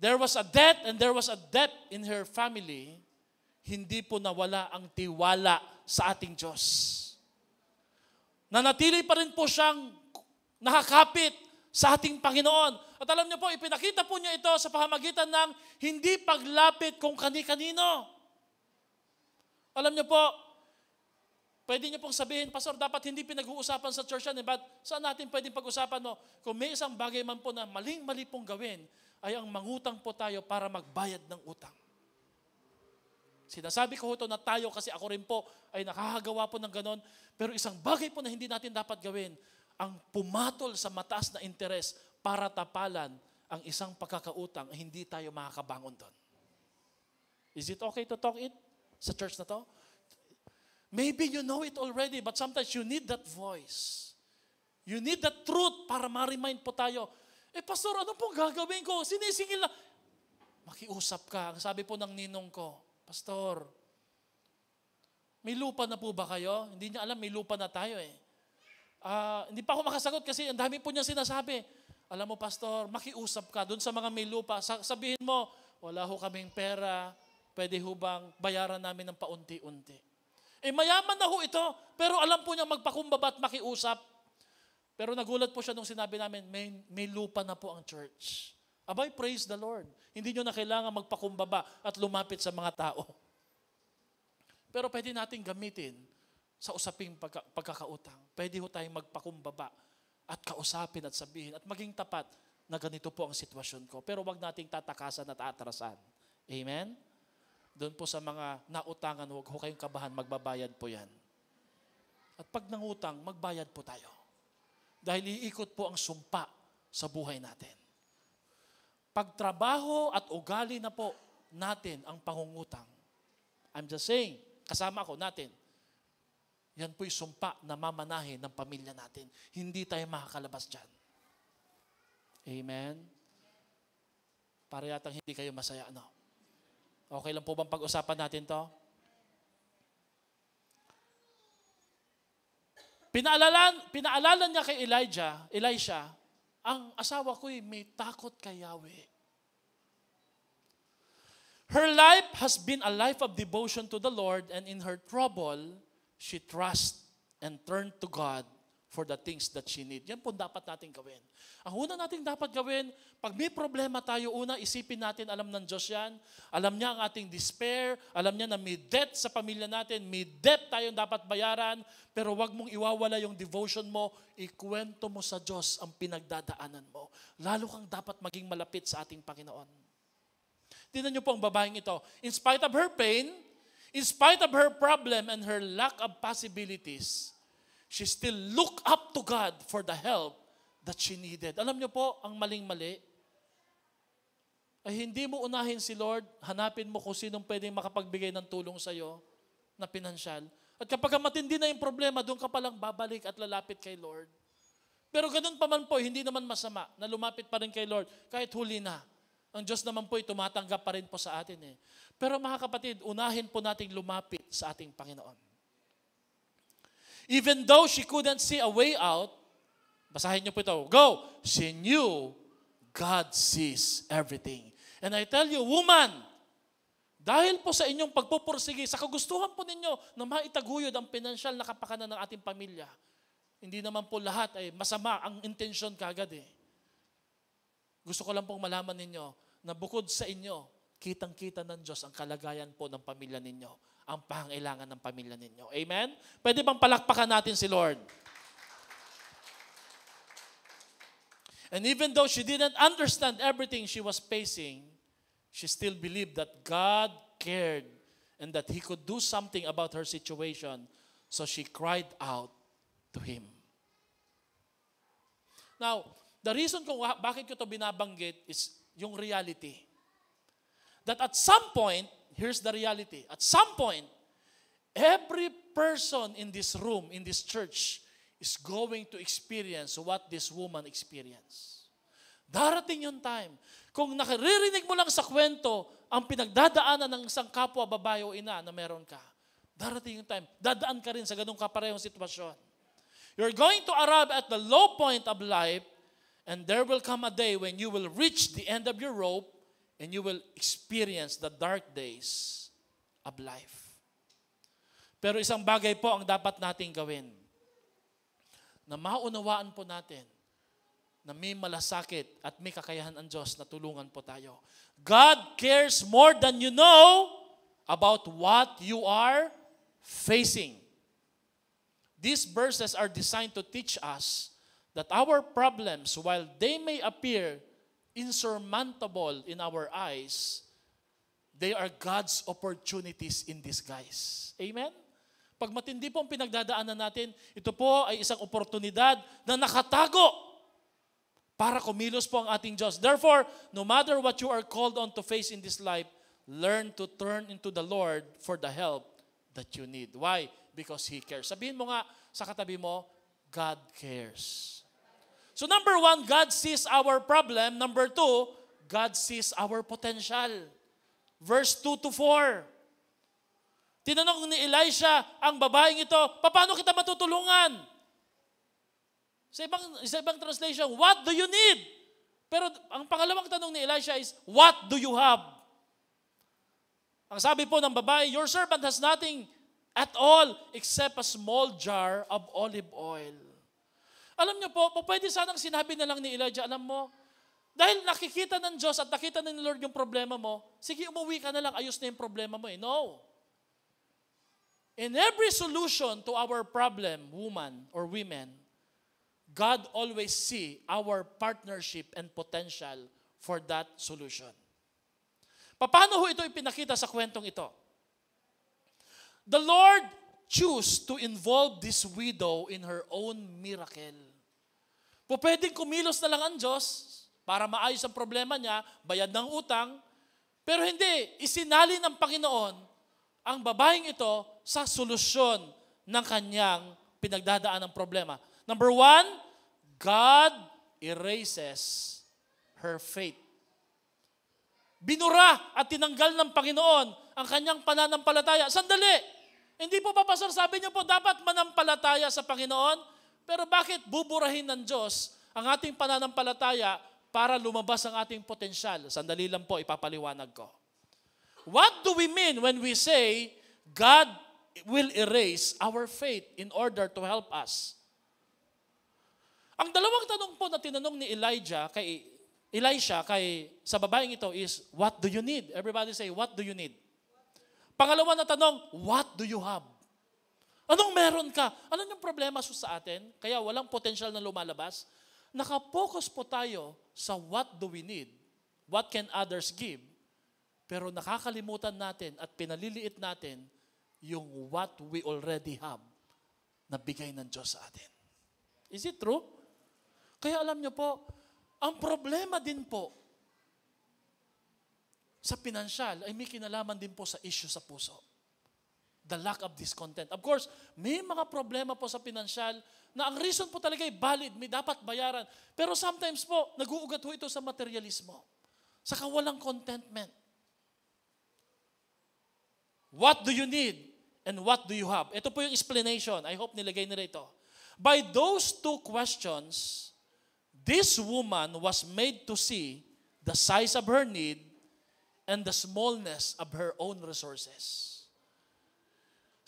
[SPEAKER 2] there was a death and there was a death in her family, hindi po nawala ang tiwala sa ating Diyos. Nanatili pa rin po siyang nakakapit sa ating Panginoon. At alam niyo po, ipinakita po niya ito sa pahamagitan ng hindi paglapit kung kani-kanino. Alam niyo po, pwede niyo pong sabihin, Pastor, dapat hindi pinag-uusapan sa church yan, eh, but saan natin pwedeng pag-usapan? No? Kung may isang bagay man po na maling-mali pong gawin, ay ang mangutang po tayo para magbayad ng utang. Sinasabi ko ito na tayo kasi ako rin po ay nakakagawa po ng ganon. Pero isang bagay po na hindi natin dapat gawin, ang pumatol sa mataas na interes para tapalan ang isang pagkakautang, hindi tayo makakabangon doon. Is it okay to talk it sa church na to? Maybe you know it already, but sometimes you need that voice. You need that truth para ma-remind po tayo eh, pastor, ano pong gagawin ko? Sinisingil na. Makiusap ka. Sabi po ng ninong ko, Pastor, may lupa na po ba kayo? Hindi niya alam, may lupa na tayo eh. Uh, hindi pa ako makasagot kasi ang dami po niya sinasabi. Alam mo, Pastor, makiusap ka doon sa mga may lupa. Sabihin mo, wala ho kaming pera, pwede ho bang bayaran namin ng paunti-unti? Eh mayaman na ho ito, pero alam po niya magpakumbaba at makiusap. Pero nagulat po siya nung sinabi namin, may, may lupa na po ang church. Abay, praise the Lord. Hindi nyo na kailangan magpakumbaba at lumapit sa mga tao. Pero pwede natin gamitin sa usaping pagka, pagkakautang. Pwede ho tayong magpakumbaba at kausapin at sabihin at maging tapat na ganito po ang sitwasyon ko. Pero wag nating tatakasan at atrasan. Amen? Doon po sa mga nautangan, huwag ho kayong kabahan, magbabayad po yan. At pag nangutang, magbayad po tayo. Dahil iikot po ang sumpa sa buhay natin. Pagtrabaho at ugali na po natin ang pangungutang. I'm just saying, kasama ko natin. Yan po'y sumpa na mamanahin ng pamilya natin. Hindi tayo makakalabas dyan. Amen? Para yatang hindi kayo masaya, no? Okay lang po bang pag-usapan natin to? Pinaalala, pinaalala niya kay Elijah, Elisha, ang asawa ko'y may takot kay Yahweh. Her life has been a life of devotion to the Lord and in her trouble, she trusts and turned to God for the things that she need. Yan po dapat natin gawin. Ang una natin dapat gawin, pag may problema tayo, una, isipin natin, alam ng Diyos yan. Alam niya ang ating despair. Alam niya na may debt sa pamilya natin. May debt tayong dapat bayaran. Pero wag mong iwawala yung devotion mo. Ikwento mo sa Diyos ang pinagdadaanan mo. Lalo kang dapat maging malapit sa ating Panginoon. Tinan niyo po ang babaeng ito. In spite of her pain, in spite of her problem and her lack of possibilities, she still look up to God for the help that she needed. Alam niyo po, ang maling-mali, ay hindi mo unahin si Lord, hanapin mo kung sinong pwedeng makapagbigay ng tulong sa iyo na pinansyal. At kapag matindi na yung problema, doon ka palang babalik at lalapit kay Lord. Pero ganun pa man po, hindi naman masama na lumapit pa rin kay Lord kahit huli na. Ang Diyos naman po ay tumatanggap pa rin po sa atin eh. Pero mga kapatid, unahin po nating lumapit sa ating Panginoon. Even though she couldn't see a way out, basahin niyo po ito, go! She knew God sees everything. And I tell you, woman, dahil po sa inyong pagpupursige, sa kagustuhan po ninyo na maitaguyod ang pinansyal na kapakanan ng ating pamilya, hindi naman po lahat ay masama ang intensyon kagad eh. Gusto ko lang pong malaman ninyo na bukod sa inyo, kitang-kita ng Diyos ang kalagayan po ng pamilya ninyo ang pangailangan ng pamilya ninyo. Amen? Pwede bang palakpakan natin si Lord? And even though she didn't understand everything she was facing, she still believed that God cared and that He could do something about her situation. So she cried out to Him. Now, the reason kung bakit ko to binabanggit is yung reality. That at some point, here's the reality. At some point, every person in this room, in this church, is going to experience what this woman experienced. Darating yung time. Kung nakaririnig mo lang sa kwento ang pinagdadaanan ng isang kapwa, babae o ina na meron ka, darating yung time. Dadaan ka rin sa ganung kaparehong sitwasyon. You're going to arrive at the low point of life and there will come a day when you will reach the end of your rope and you will experience the dark days of life. Pero isang bagay po ang dapat nating gawin na maunawaan po natin na may malasakit at may kakayahan ang Diyos na tulungan po tayo. God cares more than you know about what you are facing. These verses are designed to teach us that our problems, while they may appear insurmountable in our eyes, they are God's opportunities in disguise. Amen? Pag matindi po ang pinagdadaanan natin, ito po ay isang oportunidad na nakatago para kumilos po ang ating Diyos. Therefore, no matter what you are called on to face in this life, learn to turn into the Lord for the help that you need. Why? Because He cares. Sabihin mo nga sa katabi mo, God cares. So number one, God sees our problem. Number two, God sees our potential. Verse 2 to 4. Tinanong ni Elisha ang babaeng ito, paano kita matutulungan? Sa ibang, sa ibang translation, what do you need? Pero ang pangalawang tanong ni Elisha is, what do you have? Ang sabi po ng babae, your servant has nothing at all except a small jar of olive oil. Alam niyo po, pwede sanang sinabi na lang ni Elijah, alam mo, dahil nakikita ng Diyos at nakita ng Lord yung problema mo, sige, umuwi ka na lang, ayos na yung problema mo eh. No. In every solution to our problem, woman or women, God always see our partnership and potential for that solution. Paano ho ito ipinakita sa kwentong ito? The Lord chose to involve this widow in her own miracle. Po pwedeng kumilos na lang ang Diyos para maayos ang problema niya, bayad ng utang, pero hindi, isinali ng Panginoon ang babaeng ito sa solusyon ng kanyang pinagdadaan ng problema. Number one, God erases her faith. Binura at tinanggal ng Panginoon ang kanyang pananampalataya. Sandali! Hindi po, Papa Sir, sabi niyo po, dapat manampalataya sa Panginoon pero bakit buburahin ng Diyos ang ating pananampalataya para lumabas ang ating potensyal? Sandali lang po, ipapaliwanag ko. What do we mean when we say God will erase our faith in order to help us? Ang dalawang tanong po na tinanong ni Elijah kay Elisha kay sa babaeng ito is, what do you need? Everybody say, what do you need? Pangalawa na tanong, what do you have? Anong meron ka? Ano yung problema sa atin? Kaya walang potential na lumalabas? Nakapokus po tayo sa what do we need? What can others give? Pero nakakalimutan natin at pinaliliit natin yung what we already have na bigay ng Diyos sa atin. Is it true? Kaya alam niyo po, ang problema din po sa pinansyal ay may kinalaman din po sa issue sa puso the lack of discontent. Of course, may mga problema po sa pinansyal na ang reason po talaga ay valid, may dapat bayaran. Pero sometimes po, naguugat po ito sa materialismo, sa kawalang contentment. What do you need and what do you have? Ito po yung explanation. I hope nilagay nila ito. By those two questions, this woman was made to see the size of her need and the smallness of her own resources.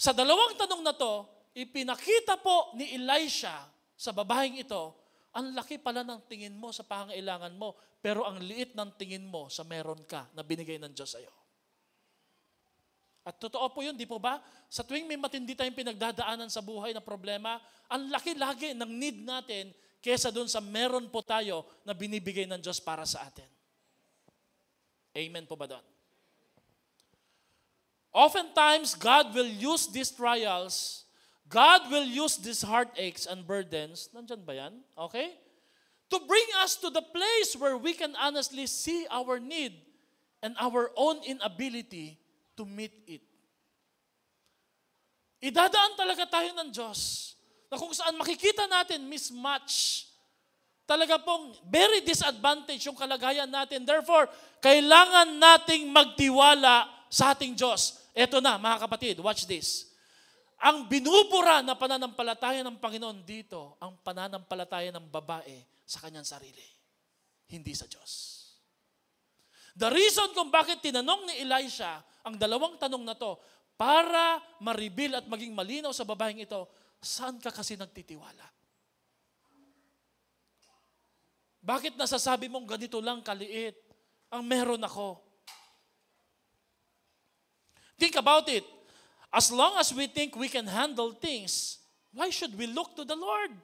[SPEAKER 2] Sa dalawang tanong na to, ipinakita po ni Elisha sa babaeng ito, ang laki pala ng tingin mo sa pangailangan mo, pero ang liit ng tingin mo sa meron ka na binigay ng Diyos sa'yo. At totoo po yun, di po ba? Sa tuwing may matindi tayong pinagdadaanan sa buhay na problema, ang laki lagi ng need natin kesa doon sa meron po tayo na binibigay ng Diyos para sa atin. Amen po ba doon? Oftentimes, God will use these trials, God will use these heartaches and burdens, nandyan ba yan? Okay? To bring us to the place where we can honestly see our need and our own inability to meet it. Idadaan talaga tayo ng Diyos na kung saan makikita natin mismatch talaga pong very disadvantage yung kalagayan natin. Therefore, kailangan nating magtiwala sa ating Diyos. Ito na, mga kapatid, watch this. Ang binubura na pananampalataya ng Panginoon dito, ang pananampalataya ng babae sa kanyang sarili, hindi sa Diyos. The reason kung bakit tinanong ni Elisha ang dalawang tanong na to, para ma-reveal at maging malinaw sa babaeng ito, saan ka kasi nagtitiwala? Bakit nasasabi mong ganito lang kaliit ang meron ako? Think about it. As long as we think we can handle things, why should we look to the Lord?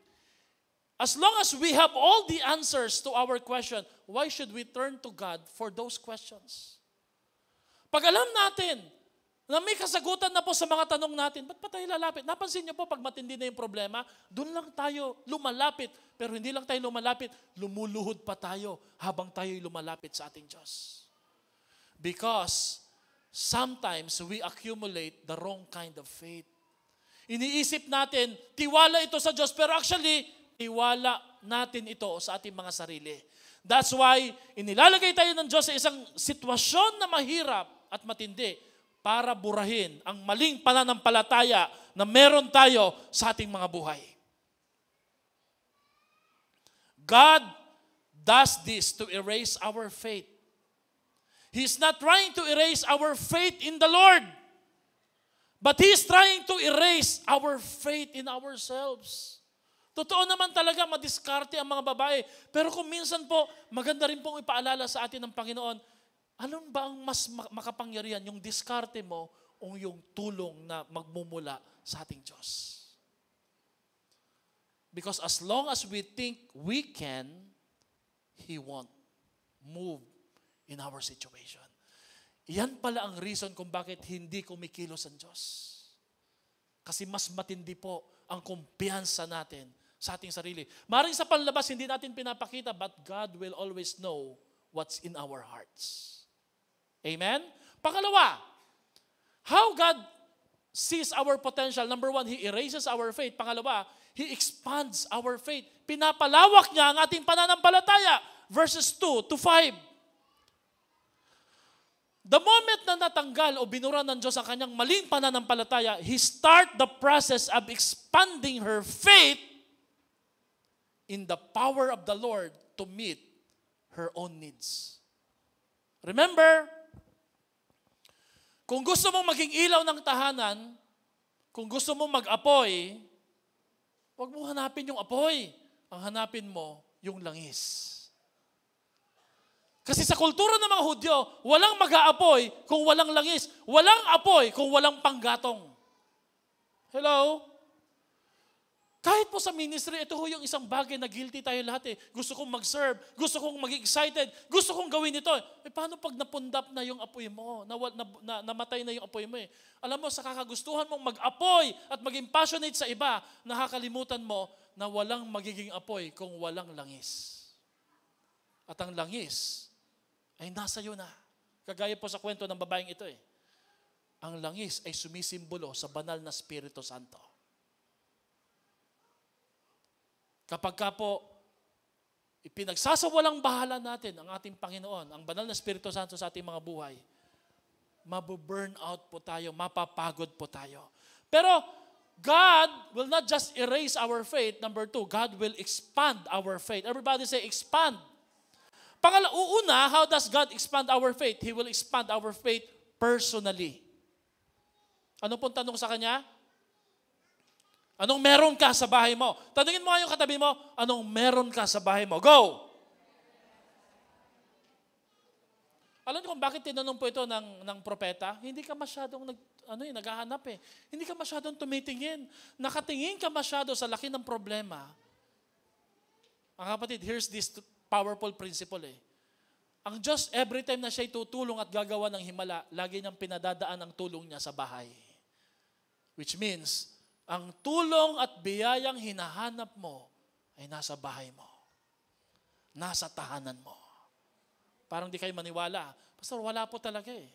[SPEAKER 2] As long as we have all the answers to our question, why should we turn to God for those questions? Pag alam natin na may kasagutan na po sa mga tanong natin, ba't pa tayo lalapit? Napansin niyo po, pag matindi na yung problema, doon lang tayo lumalapit. Pero hindi lang tayo lumalapit, lumuluhod pa tayo habang tayo lumalapit sa ating Diyos. Because sometimes we accumulate the wrong kind of faith. Iniisip natin, tiwala ito sa Diyos, pero actually, tiwala natin ito sa ating mga sarili. That's why, inilalagay tayo ng Diyos sa isang sitwasyon na mahirap at matindi para burahin ang maling pananampalataya na meron tayo sa ating mga buhay. God does this to erase our faith He's not trying to erase our faith in the Lord. But He's trying to erase our faith in ourselves. Totoo naman talaga, madiskarte ang mga babae. Pero kung minsan po, maganda rin pong ipaalala sa atin ng Panginoon, anong ba ang mas makapangyarihan, yung diskarte mo o yung tulong na magmumula sa ating Diyos? Because as long as we think we can, He won't move in our situation. Iyan pala ang reason kung bakit hindi kumikilos ang Diyos. Kasi mas matindi po ang kumpiyansa natin sa ating sarili. Maring sa panlabas, hindi natin pinapakita, but God will always know what's in our hearts. Amen? Pangalawa, how God sees our potential. Number one, He erases our faith. Pangalawa, He expands our faith. Pinapalawak niya ang ating pananampalataya. Verses 2 to 5. The moment na natanggal o binura ng Diyos ang kanyang maling pananampalataya, he start the process of expanding her faith in the power of the Lord to meet her own needs. Remember, kung gusto mong maging ilaw ng tahanan, kung gusto mong mag-apoy, huwag mo hanapin yung apoy. Ang hanapin mo, yung langis. Kasi sa kultura ng mga Hudyo, walang mag-aapoy kung walang langis. Walang apoy kung walang panggatong. Hello? Kahit po sa ministry, ito ho yung isang bagay na guilty tayo lahat eh. Gusto kong mag-serve, gusto kong mag excited gusto kong gawin ito. Eh paano pag napundap na yung apoy mo, na, na, na, namatay na yung apoy mo eh. Alam mo, sa kakagustuhan mong mag-apoy at maging passionate sa iba, nakakalimutan mo na walang magiging apoy kung walang langis. At ang langis ay nasa iyo na. Kagaya po sa kwento ng babaeng ito eh. Ang langis ay sumisimbolo sa banal na Espiritu Santo. Kapag ka po ipinagsasawalang bahala natin ang ating Panginoon, ang banal na Espiritu Santo sa ating mga buhay, mabuburn out po tayo, mapapagod po tayo. Pero God will not just erase our faith. Number two, God will expand our faith. Everybody say, expand. expand Pangalawa, una, how does God expand our faith? He will expand our faith personally. Ano pong tanong sa kanya? Anong meron ka sa bahay mo? Tanungin mo nga yung katabi mo, anong meron ka sa bahay mo? Go! Alam niyo kung bakit tinanong po ito ng, ng propeta? Hindi ka masyadong nag, ano eh, naghahanap eh. Hindi ka masyadong tumitingin. Nakatingin ka masyado sa laki ng problema. Mga kapatid, here's this Powerful principle eh. Ang Diyos, every time na siya'y tutulong at gagawa ng himala, lagi niyang pinadadaan ang tulong niya sa bahay. Which means, ang tulong at biyayang hinahanap mo ay nasa bahay mo. Nasa tahanan mo. Parang di kayo maniwala. Pastor, wala po talaga eh.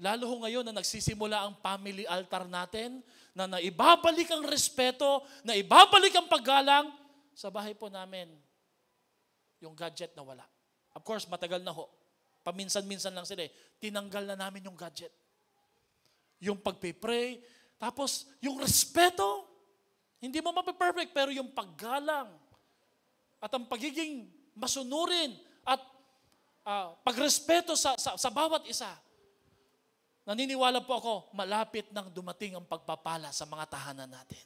[SPEAKER 2] Lalo ho ngayon na nagsisimula ang family altar natin, na naibabalik ang respeto, na ibabalik ang paggalang, sa bahay po namin, yung gadget na wala. Of course, matagal na ho. Paminsan-minsan lang sila eh. Tinanggal na namin yung gadget. Yung pagpipray, tapos yung respeto. Hindi mo mapiperfect, pero yung paggalang at ang pagiging masunurin at uh, pagrespeto sa, sa, sa bawat isa. Naniniwala po ako, malapit nang dumating ang pagpapala sa mga tahanan natin.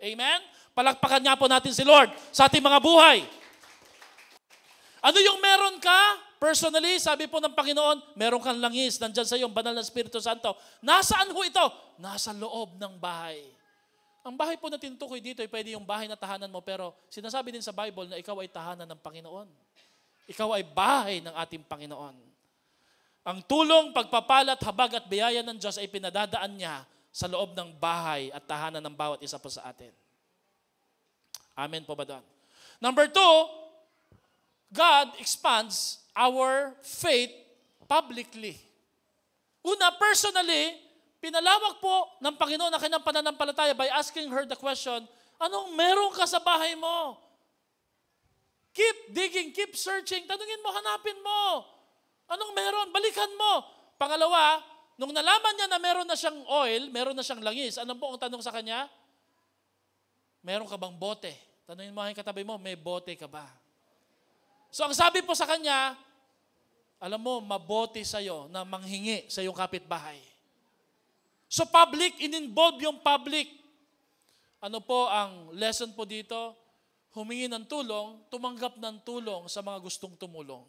[SPEAKER 2] Amen? Palakpakan nga po natin si Lord sa ating mga buhay. Ano yung meron ka? Personally, sabi po ng Panginoon, meron kang langis, nandyan sa iyo banal na Espiritu Santo. Nasaan ho ito? Nasa loob ng bahay. Ang bahay po na tinutukoy dito ay pwede yung bahay na tahanan mo, pero sinasabi din sa Bible na ikaw ay tahanan ng Panginoon. Ikaw ay bahay ng ating Panginoon. Ang tulong, pagpapalat, habag at biyaya ng Diyos ay pinadadaan niya sa loob ng bahay at tahanan ng bawat isa po sa atin. Amen po ba doon? Number two, God expands our faith publicly. Una, personally, pinalawak po ng Panginoon ang kanyang pananampalataya by asking her the question, anong meron ka sa bahay mo? Keep digging, keep searching, tanungin mo, hanapin mo. Anong meron? Balikan mo. Pangalawa, nung nalaman niya na meron na siyang oil, meron na siyang langis, anong po ang tanong sa kanya? Meron ka bang bote? Tanungin mo ang katabi mo, may bote ka ba? So ang sabi po sa kanya, alam mo, mabuti sa'yo na manghingi sa iyong kapitbahay. So public, in-involve yung public. Ano po ang lesson po dito? Humingi ng tulong, tumanggap ng tulong sa mga gustong tumulong.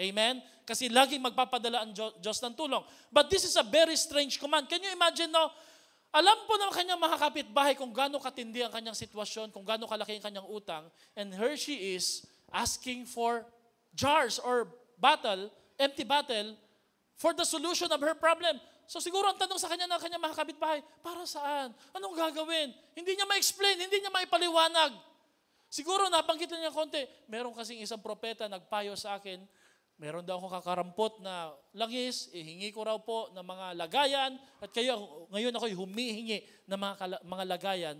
[SPEAKER 2] Amen? Kasi lagi magpapadala ang Diyos ng tulong. But this is a very strange command. Can you imagine no? alam po ng kanyang mga kapitbahay kung gaano katindi ang kanyang sitwasyon, kung gaano kalaki ang kanyang utang, and here she is, asking for jars or bottle, empty bottle, for the solution of her problem. So siguro ang tanong sa kanya ng kanyang mga kapitbahay, para saan? Anong gagawin? Hindi niya ma-explain, hindi niya maipaliwanag. Siguro nabanggit niya konti, meron kasing isang propeta nagpayo sa akin, meron daw akong kakarampot na langis, ihingi ko raw po ng mga lagayan, at kayo, ngayon ako'y humihingi ng mga, mga lagayan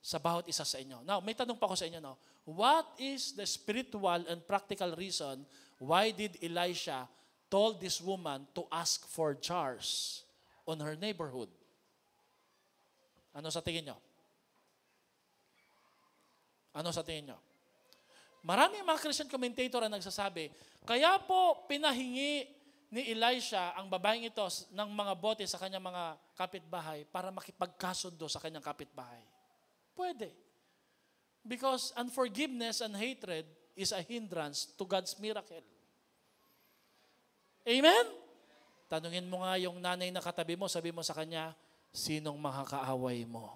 [SPEAKER 2] sa bawat isa sa inyo. Now, may tanong pa ako sa inyo now. What is the spiritual and practical reason why did Elisha told this woman to ask for jars on her neighborhood? Ano sa tingin nyo? Ano sa tingin nyo? Maraming mga Christian commentator ang nagsasabi, kaya po pinahingi ni Elisha ang babaeng ito ng mga bote sa kanyang mga kapitbahay para makipagkasundo sa kanyang kapitbahay. Pwede. Because unforgiveness and hatred is a hindrance to God's miracle. Amen? Tanungin mo nga yung nanay na katabi mo, sabi mo sa kanya, sinong makakaaway mo?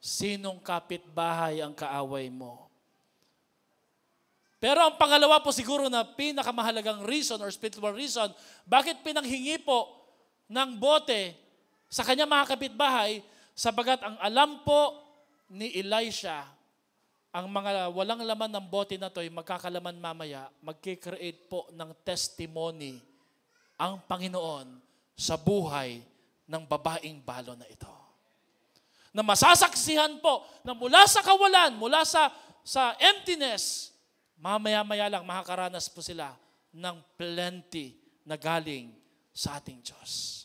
[SPEAKER 2] Sinong kapitbahay ang kaaway mo? Pero ang pangalawa po siguro na pinakamahalagang reason or spiritual reason, bakit pinanghingi po ng bote sa kanya mga kapitbahay, sabagat ang alam po ni Elisha, ang mga walang laman ng bote na to ay magkakalaman mamaya, magkikreate po ng testimony ang Panginoon sa buhay ng babaing balo na ito. Na masasaksihan po na mula sa kawalan, mula sa, sa emptiness, mamaya-maya lang makakaranas po sila ng plenty na galing sa ating Diyos.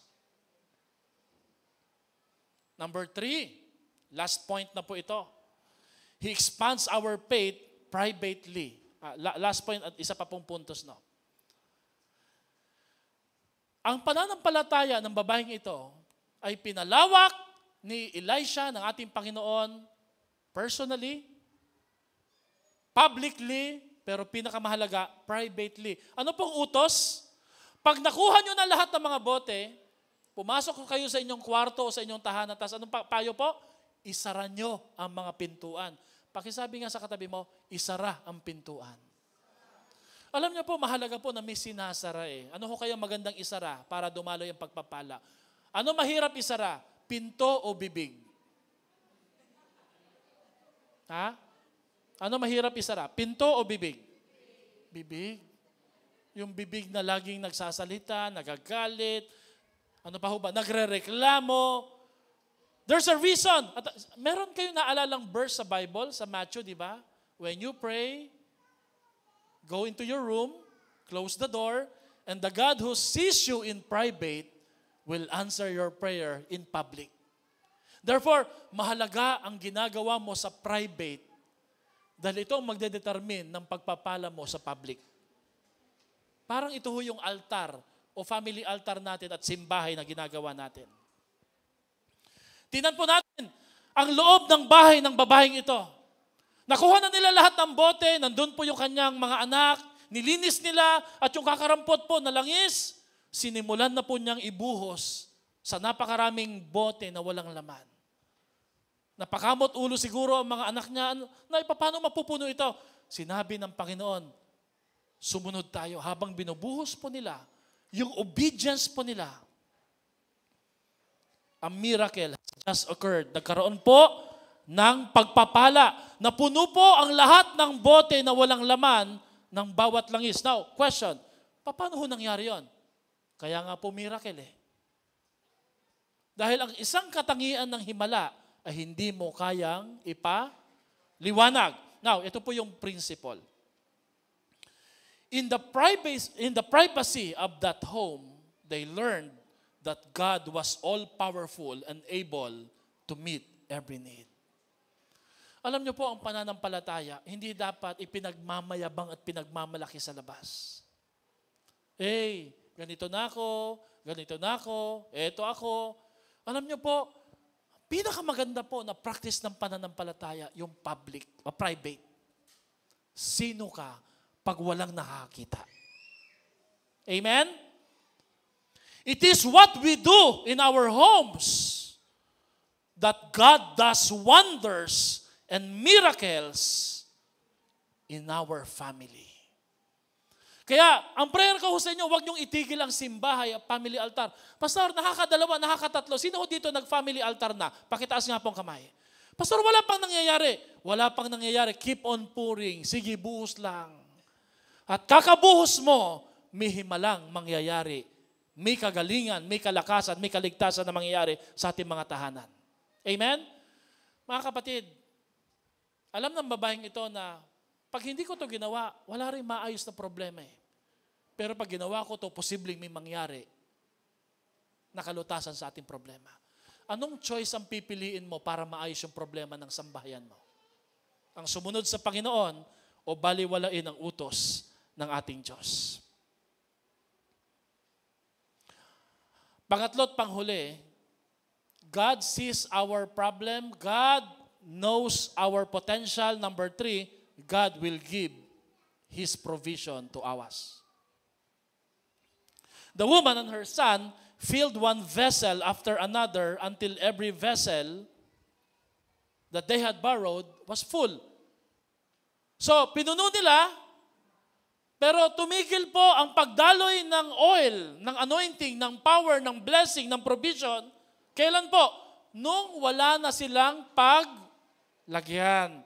[SPEAKER 2] Number three, Last point na po ito. He expands our faith privately. Uh, last point at isa pa pong puntos no. Ang pananampalataya ng babaeng ito ay pinalawak ni Elisha ng ating Panginoon personally, publicly, pero pinakamahalaga, privately. Ano pong utos? Pag nakuha nyo na lahat ng mga bote, pumasok kayo sa inyong kwarto o sa inyong tahanan, tapos anong payo po? isara nyo ang mga pintuan. Pakisabi nga sa katabi mo, isara ang pintuan. Alam niyo po, mahalaga po na may sinasara eh. Ano ho kaya magandang isara para dumalo ang pagpapala? Ano mahirap isara? Pinto o bibig? Ha? Ano mahirap isara? Pinto o bibig? Bibig. Yung bibig na laging nagsasalita, nagagalit, ano pa ho ba, nagre-reklamo, There's a reason. At, meron kayong naalalang verse sa Bible, sa Matthew, di ba? When you pray, go into your room, close the door, and the God who sees you in private will answer your prayer in public. Therefore, mahalaga ang ginagawa mo sa private dahil ito ang magdedetermine ng pagpapala mo sa public. Parang ito ho yung altar o family altar natin at simbahay na ginagawa natin. Tinan po natin ang loob ng bahay ng babaeng ito. Nakuha na nila lahat ng bote, nandun po yung kanyang mga anak, nilinis nila, at yung kakarampot po na langis, sinimulan na po niyang ibuhos sa napakaraming bote na walang laman. Napakamot ulo siguro ang mga anak niya, ano, na paano mapupuno ito? Sinabi ng Panginoon, sumunod tayo habang binubuhos po nila, yung obedience po nila, a miracle has just occurred. Nagkaroon po ng pagpapala. Napuno po ang lahat ng bote na walang laman ng bawat langis. Now, question, paano ho nangyari yon? Kaya nga po miracle eh. Dahil ang isang katangian ng himala ay hindi mo kayang ipaliwanag. Now, ito po yung principle. In the, privacy, in the privacy of that home, they learned that God was all-powerful and able to meet every need. Alam niyo po, ang pananampalataya, hindi dapat ipinagmamayabang at pinagmamalaki sa labas. Hey, eh, ganito na ako, ganito na ako, eto ako. Alam niyo po, pinakamaganda po na practice ng pananampalataya, yung public, uh, private. Sino ka pag walang nakakita? Amen? It is what we do in our homes that God does wonders and miracles in our family. Kaya, ang prayer ko sa inyo, huwag niyong itigil ang simbahay at family altar. Pastor, nakakadalawa, nakakatatlo. Sino ho dito nag-family altar na? Pakitaas nga pong kamay. Pastor, wala pang nangyayari. Wala pang nangyayari. Keep on pouring. Sige, buhos lang. At kakabuhos mo, mihimalang mangyayari may kagalingan, may kalakasan, may kaligtasan na mangyayari sa ating mga tahanan. Amen? Mga kapatid, alam ng babaeng ito na pag hindi ko to ginawa, wala rin maayos na problema eh. Pero pag ginawa ko to, posibleng may mangyari na kalutasan sa ating problema. Anong choice ang pipiliin mo para maayos yung problema ng sambahayan mo? Ang sumunod sa Panginoon o baliwalain ang utos ng ating Diyos? Pangatlo at panghuli, God sees our problem. God knows our potential. Number three, God will give His provision to us. The woman and her son filled one vessel after another until every vessel that they had borrowed was full. So, pinuno nila pero tumigil po ang pagdaloy ng oil, ng anointing, ng power, ng blessing, ng provision. Kailan po? Nung wala na silang paglagyan.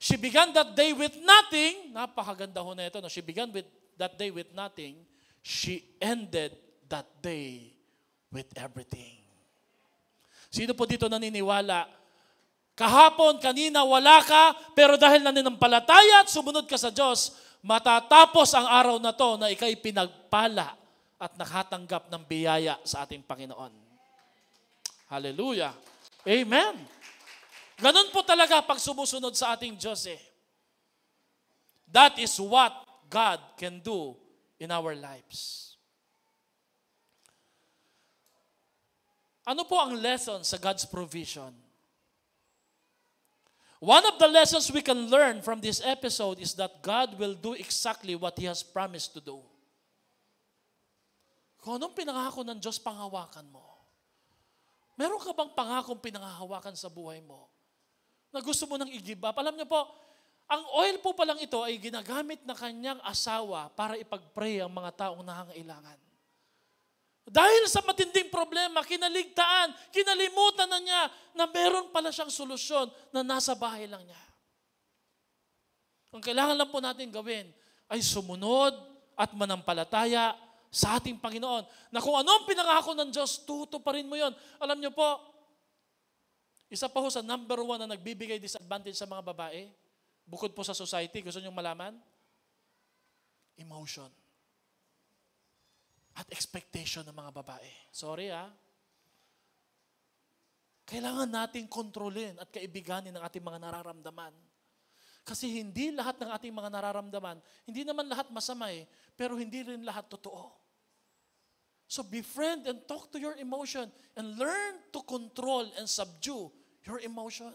[SPEAKER 2] She began that day with nothing. Napakaganda ho na ito. No? She began with that day with nothing. She ended that day with everything. Sino po dito naniniwala? Kahapon, kanina, wala ka, pero dahil naninampalataya at sumunod ka sa Diyos, matatapos ang araw na to na ikay pinagpala at nakatanggap ng biyaya sa ating Panginoon. Hallelujah. Amen. Ganun po talaga pag sumusunod sa ating Diyos eh. That is what God can do in our lives. Ano po ang lesson sa God's provision? One of the lessons we can learn from this episode is that God will do exactly what He has promised to do. Kung anong pinangako ng Diyos, panghawakan mo. Meron ka bang pangakong pinanghahawakan sa buhay mo? Na gusto mo nang i-give Alam niyo po, ang oil po palang ito ay ginagamit na kanyang asawa para ipag-pray ang mga taong nangangailangan. Dahil sa matinding problema, kinaligtaan, kinalimutan na niya na meron pala siyang solusyon na nasa bahay lang niya. Ang kailangan lang po natin gawin ay sumunod at manampalataya sa ating Panginoon. Na kung ano ang pinangako ng Diyos, tutuparin mo yon. Alam niyo po, isa pa ho sa number one na nagbibigay disadvantage sa mga babae, bukod po sa society, gusto niyo malaman? Emotion. Emotion at expectation ng mga babae. Sorry ah. Kailangan nating kontrolin at kaibiganin ang ating mga nararamdaman. Kasi hindi lahat ng ating mga nararamdaman, hindi naman lahat masama eh, pero hindi rin lahat totoo. So befriend and talk to your emotion and learn to control and subdue your emotion.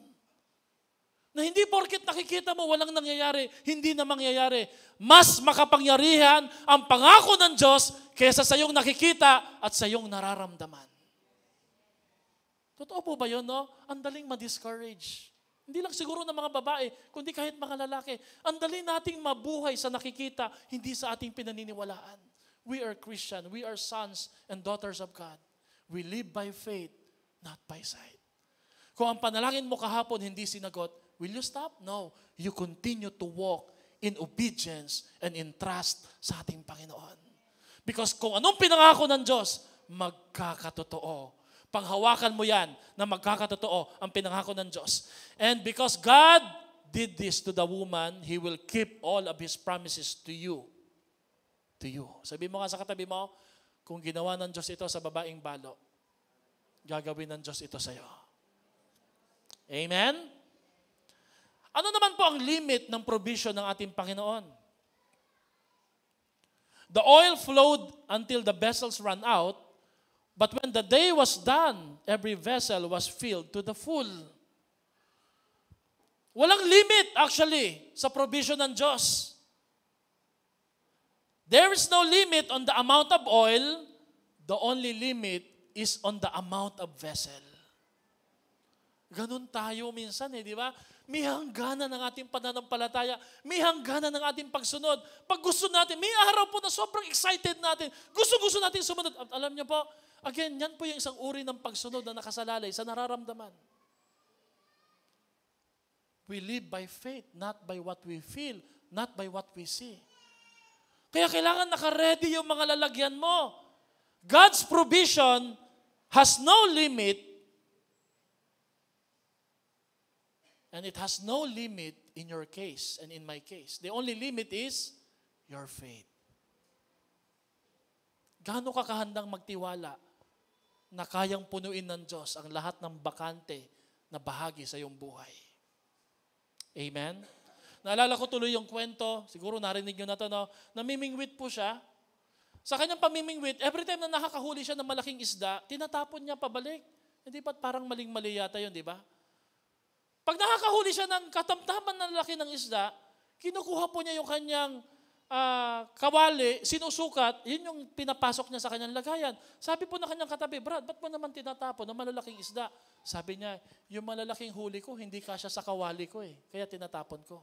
[SPEAKER 2] Na hindi porket nakikita mo walang nangyayari, hindi na mangyayari. Mas makapangyarihan ang pangako ng Diyos kaysa sa iyong nakikita at sa iyong nararamdaman. Totoo po ba yun, no? Ang daling ma-discourage. Hindi lang siguro ng mga babae, kundi kahit mga lalaki. Ang dali nating mabuhay sa nakikita, hindi sa ating pinaniniwalaan. We are Christian. We are sons and daughters of God. We live by faith, not by sight. Kung ang panalangin mo kahapon hindi sinagot, Will you stop? No. You continue to walk in obedience and in trust sa ating Panginoon. Because kung anong pinangako ng Diyos, magkakatotoo. Panghawakan mo yan na magkakatotoo ang pinangako ng Diyos. And because God did this to the woman, He will keep all of His promises to you. To you. Sabi mo nga sa katabi mo, kung ginawa ng Diyos ito sa babaeng balo, gagawin ng Diyos ito sa iyo. Amen? Ano naman po ang limit ng provision ng ating Panginoon? The oil flowed until the vessels ran out, but when the day was done, every vessel was filled to the full. Walang limit actually sa provision ng Diyos. There is no limit on the amount of oil. The only limit is on the amount of vessel. Ganun tayo minsan eh, di ba? May hangganan ng ating pananampalataya. May hangganan ng ating pagsunod. Pag gusto natin, may araw po na sobrang excited natin. Gusto-gusto natin sumunod. At alam niyo po, again, yan po yung isang uri ng pagsunod na nakasalalay sa nararamdaman. We live by faith, not by what we feel, not by what we see. Kaya kailangan nakaready yung mga lalagyan mo. God's provision has no limit And it has no limit in your case and in my case. The only limit is your faith. Gaano ka kahandang magtiwala na kayang punuin ng Diyos ang lahat ng bakante na bahagi sa iyong buhay? Amen? Naalala ko tuloy yung kwento, siguro narinig nyo na to, no? namimingwit po siya. Sa kanyang pamimingwit, every time na nakakahuli siya ng malaking isda, tinatapon niya pabalik. Hindi pa parang maling-mali yata yun, di ba? Pag nakakahuli siya ng katamtaman ng laki ng isda, kinukuha po niya yung kanyang uh, kawali, sinusukat, yun yung pinapasok niya sa kanyang lagayan. Sabi po na kanyang katabi, Brad, ba't mo naman tinatapon ng malalaking isda? Sabi niya, yung malalaking huli ko, hindi kasya sa kawali ko eh. Kaya tinatapon ko.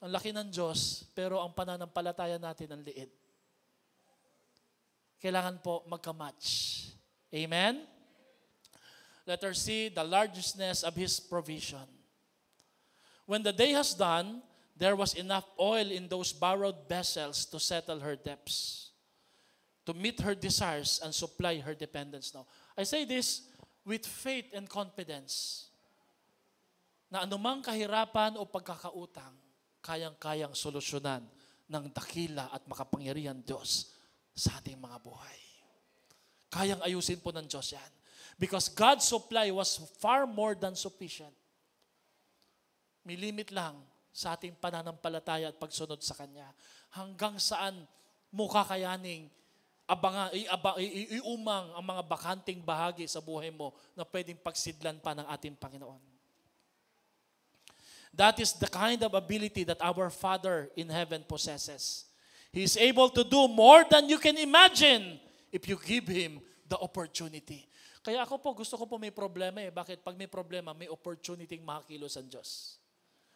[SPEAKER 2] Ang laki ng Diyos, pero ang pananampalataya natin ang liit. Kailangan po magka-match. Amen? let her see the largeness of his provision. When the day has done, there was enough oil in those borrowed vessels to settle her debts, to meet her desires and supply her dependence now. I say this with faith and confidence na anumang kahirapan o pagkakautang, kayang-kayang solusyonan ng dakila at makapangyarihan Diyos sa ating mga buhay. Kayang ayusin po ng Diyos yan. Because God's supply was far more than sufficient. May limit lang sa ating pananampalataya at pagsunod sa Kanya. Hanggang saan mo kakayaning abanga, iaba, iumang ang mga bakanting bahagi sa buhay mo na pwedeng pagsidlan pa ng ating Panginoon. That is the kind of ability that our Father in heaven possesses. He is able to do more than you can imagine if you give Him the opportunity. Kaya ako po, gusto ko po may problema eh. Bakit? Pag may problema, may opportunity makakilos ang Diyos.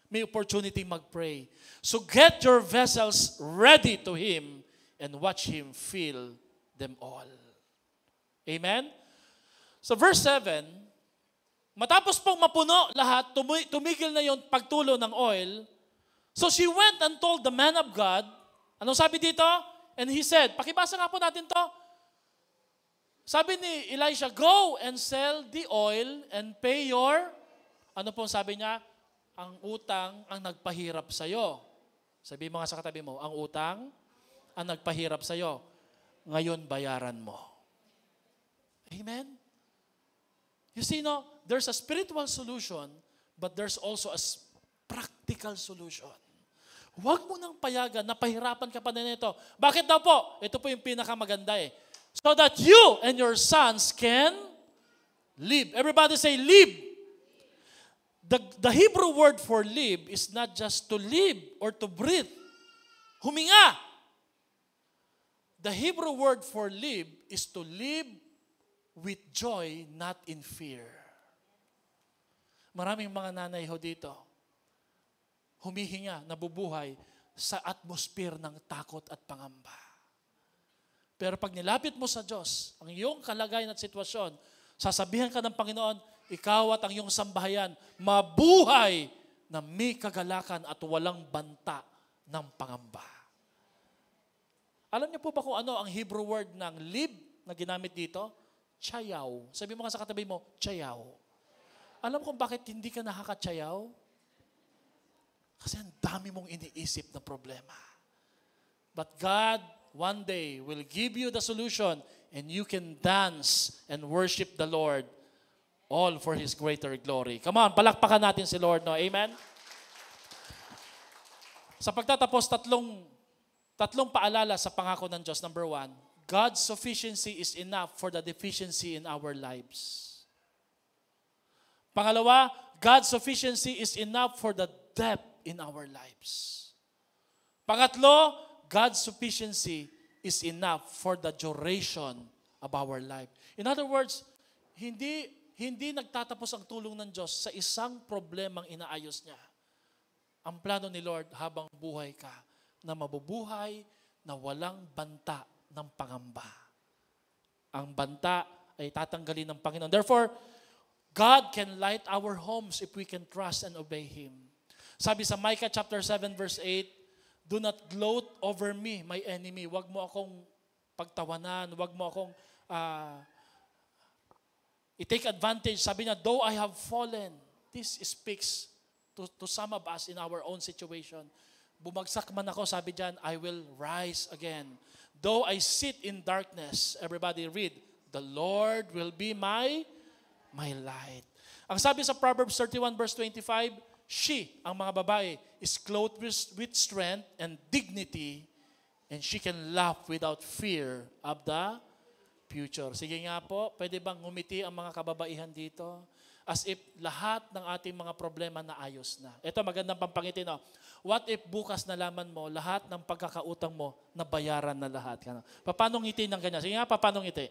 [SPEAKER 2] May opportunity mag-pray. So get your vessels ready to Him and watch Him fill them all. Amen? So verse 7, matapos pong mapuno lahat, tumigil na yung pagtulo ng oil. So she went and told the man of God, anong sabi dito? And he said, pakibasa nga po natin to, sabi ni Elisha, go and sell the oil and pay your, ano po sabi niya? Ang utang ang nagpahirap sa'yo. Sabi mga sa katabi mo, ang utang ang nagpahirap sa'yo. Ngayon bayaran mo. Amen? You see, no? There's a spiritual solution, but there's also a practical solution. Huwag mo nang payagan na pahirapan ka pa na nito. Bakit daw po? Ito po yung pinakamaganda eh so that you and your sons can live. Everybody say, live. The, the Hebrew word for live is not just to live or to breathe. Huminga. The Hebrew word for live is to live with joy, not in fear. Maraming mga nanay ho dito, humihinga, nabubuhay sa atmosphere ng takot at pangamba. Pero pag nilapit mo sa Diyos, ang iyong kalagayan at sitwasyon, sasabihan ka ng Panginoon, ikaw at ang iyong sambahayan, mabuhay na may kagalakan at walang banta ng pangamba. Alam niyo po ba kung ano ang Hebrew word ng lib na ginamit dito? Chayaw. Sabi mo nga sa katabi mo, chayaw. Alam kung bakit hindi ka nakakachayaw? Kasi ang dami mong iniisip na problema. But God one day will give you the solution and you can dance and worship the Lord all for His greater glory. Come on, palakpakan natin si Lord, no? Amen? Sa pagtatapos, tatlong, tatlong paalala sa pangako ng Diyos. Number one, God's sufficiency is enough for the deficiency in our lives. Pangalawa, God's sufficiency is enough for the depth in our lives. Pangatlo, God's sufficiency is enough for the duration of our life. In other words, hindi hindi nagtatapos ang tulong ng Diyos sa isang problemang inaayos niya. Ang plano ni Lord habang buhay ka na mabubuhay na walang banta ng pangamba. Ang banta ay tatanggalin ng Panginoon. Therefore, God can light our homes if we can trust and obey Him. Sabi sa Micah chapter 7 verse 8, Do not gloat over me, my enemy. Huwag mo akong pagtawanan. Huwag mo akong uh, i-take advantage. Sabi niya, though I have fallen, this speaks to, to some of us in our own situation. Bumagsak man ako, sabi diyan, I will rise again. Though I sit in darkness, everybody read, the Lord will be my my light. Ang sabi sa Proverbs 31 verse 25, she, ang mga babae, is clothed with strength and dignity and she can laugh without fear of the future. Sige nga po, pwede bang humiti ang mga kababaihan dito? As if lahat ng ating mga problema na ayos na. Ito magandang pampangiti. No? What if bukas nalaman mo, lahat ng pagkakautang mo, nabayaran na lahat. Paano ngiti ng ganyan? Sige nga, paano ngiti?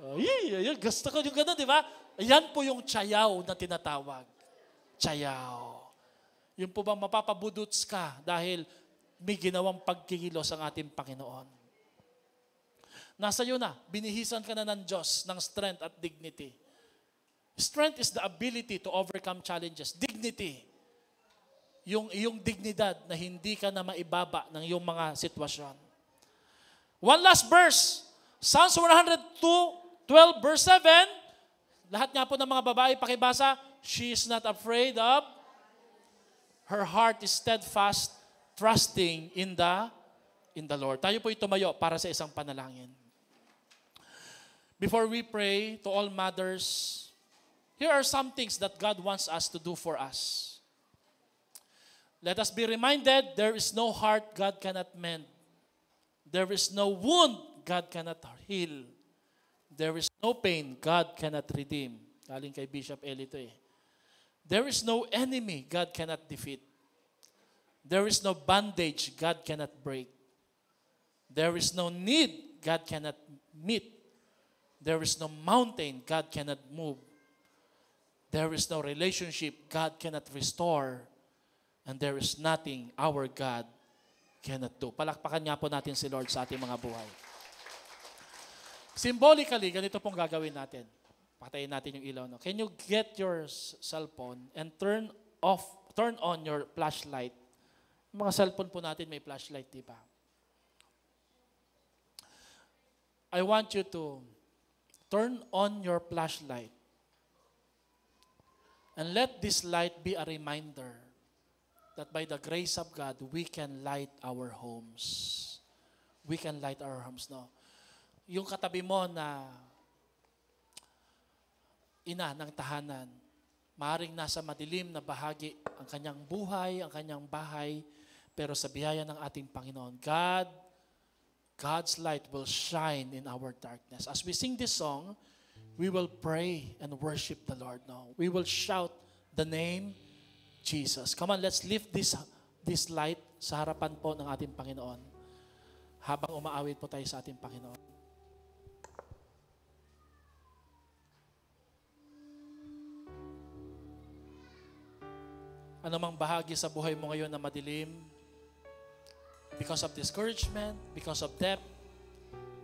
[SPEAKER 2] Ay, ay, gusto ko yung gano'n, di ba? Yan po yung tsayaw na tinatawag tsayaw. Yun po bang mapapabudots ka dahil may ginawang pagkikilos ang ating Panginoon. Nasa iyo na, binihisan ka na ng Diyos ng strength at dignity. Strength is the ability to overcome challenges. Dignity, yung iyong dignidad na hindi ka na maibaba ng iyong mga sitwasyon. One last verse, Psalms 102, 12 verse 7, lahat nga po ng mga babae, pakibasa, She is not afraid of. Her heart is steadfast, trusting in the in the Lord. Tayo po ito mayo para sa isang panalangin. Before we pray to all mothers, here are some things that God wants us to do for us. Let us be reminded, there is no heart God cannot mend. There is no wound God cannot heal. There is no pain God cannot redeem. Galing kay Bishop Eli to eh. There is no enemy God cannot defeat. There is no bandage God cannot break. There is no need God cannot meet. There is no mountain God cannot move. There is no relationship God cannot restore. And there is nothing our God cannot do. Palakpakan nga po natin si Lord sa ating mga buhay. Symbolically, ganito pong gagawin natin. Patayin natin yung ilaw. No? Can you get your cellphone and turn off, turn on your flashlight? Yung mga cellphone po natin may flashlight, di ba? I want you to turn on your flashlight and let this light be a reminder that by the grace of God, we can light our homes. We can light our homes. No? Yung katabi mo na ina ng tahanan. Maaring nasa madilim na bahagi ang kanyang buhay, ang kanyang bahay, pero sa biyaya ng ating Panginoon, God, God's light will shine in our darkness. As we sing this song, we will pray and worship the Lord now. We will shout the name Jesus. Come on, let's lift this, this light sa harapan po ng ating Panginoon habang umaawit po tayo sa ating Panginoon. anumang bahagi sa buhay mo ngayon na madilim, because of discouragement, because of debt,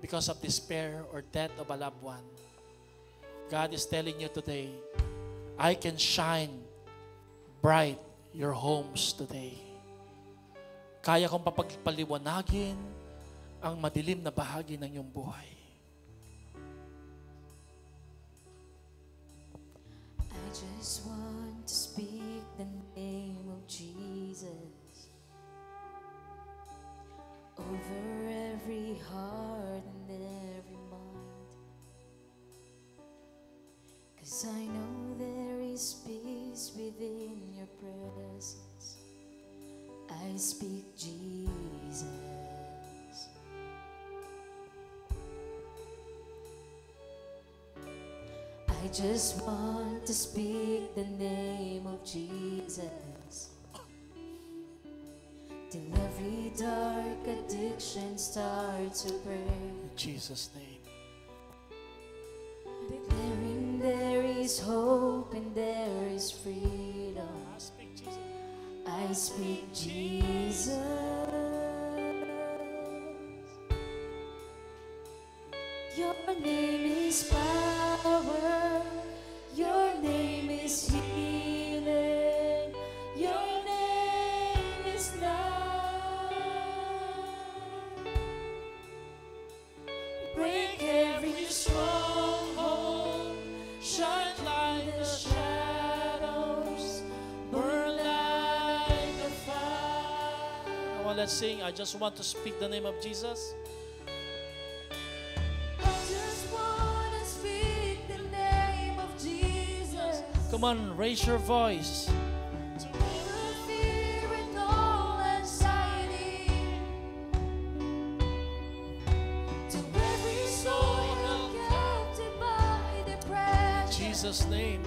[SPEAKER 2] because of despair or death of a loved one, God is telling you today, I can shine bright your homes today. Kaya kong papagpaliwanagin ang madilim na bahagi ng iyong buhay.
[SPEAKER 3] I know there is peace within your presence. I speak Jesus. I just want to speak the name of Jesus. Till every dark addiction starts to break. In Jesus' name. is hope and there is freedom. I speak Jesus. I speak Jesus.
[SPEAKER 1] Your name is power.
[SPEAKER 2] blessing, I just want to speak the name of Jesus.
[SPEAKER 1] Name of Jesus.
[SPEAKER 2] Come on, raise your voice.
[SPEAKER 1] Jesus' name.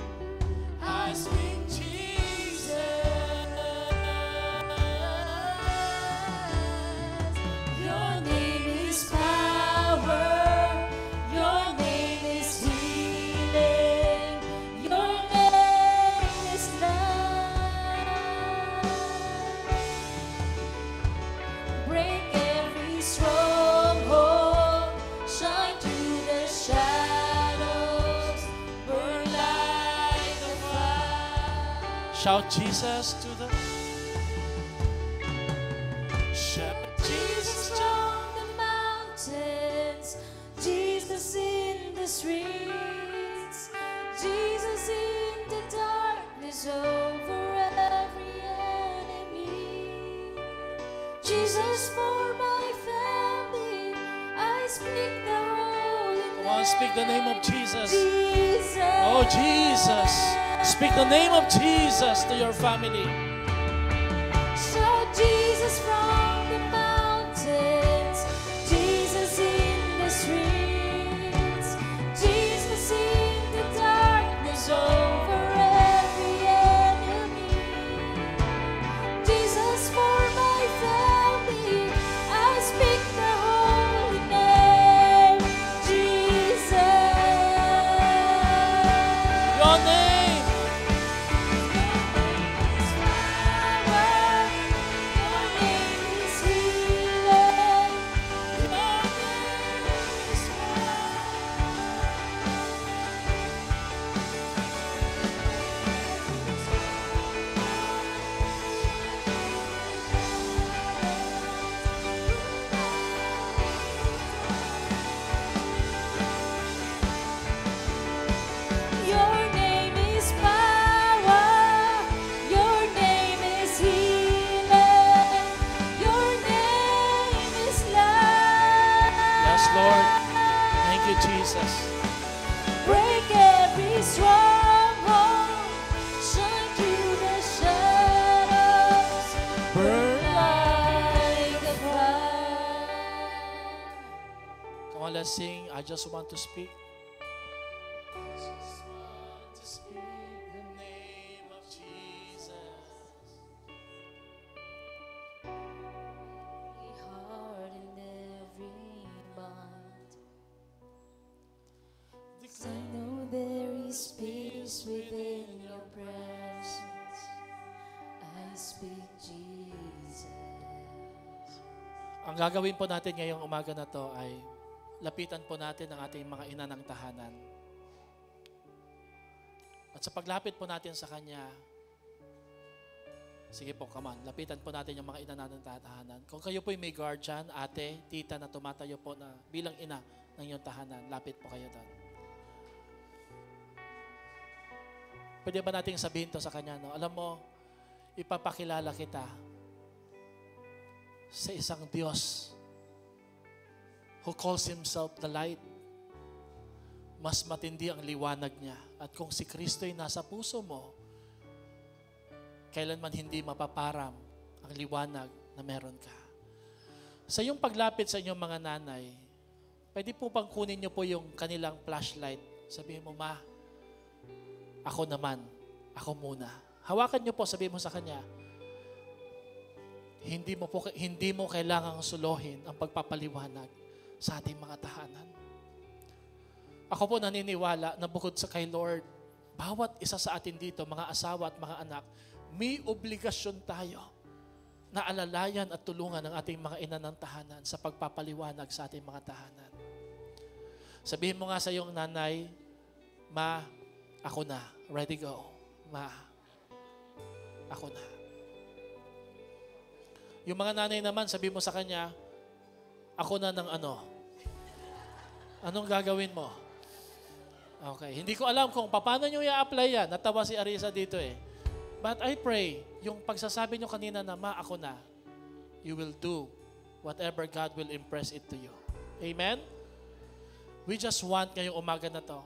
[SPEAKER 2] Jesus to the the name of Jesus to your family. Ang gagawin po natin ngayong umaga na to ay lapitan po natin ang ating mga ina ng tahanan. At sa paglapit po natin sa Kanya, sige po, come on, lapitan po natin yung mga ina ng tahanan. Kung kayo po may guardian, ate, tita na tumatayo po na bilang ina ng iyong tahanan, lapit po kayo doon. Pwede ba nating sabihin to sa Kanya, no? Alam mo, ipapakilala kita sa isang Diyos who calls Himself the light, mas matindi ang liwanag niya. At kung si ay nasa puso mo, kailanman hindi mapaparam ang liwanag na meron ka. Sa iyong paglapit sa inyong mga nanay, pwede po bang kunin niyo po yung kanilang flashlight. Sabihin mo, Ma, ako naman, ako muna. Hawakan niyo po, sabihin mo sa kanya, hindi mo, po, hindi mo kailangang suluhin ang pagpapaliwanag sa ating mga tahanan. Ako po naniniwala na bukod sa kay Lord, bawat isa sa atin dito, mga asawa at mga anak, may obligasyon tayo na alalayan at tulungan ang ating mga ina ng tahanan sa pagpapaliwanag sa ating mga tahanan. Sabihin mo nga sa iyong nanay, Ma, ako na. Ready, go. Ma, ako na. Yung mga nanay naman, sabi mo sa kanya, ako na ng ano. Anong gagawin mo? Okay. Hindi ko alam kung paano nyo i-apply yan. Natawa si Arisa dito eh. But I pray, yung pagsasabi nyo kanina na, ma, ako na, you will do whatever God will impress it to you. Amen? We just want ngayong umaga na to,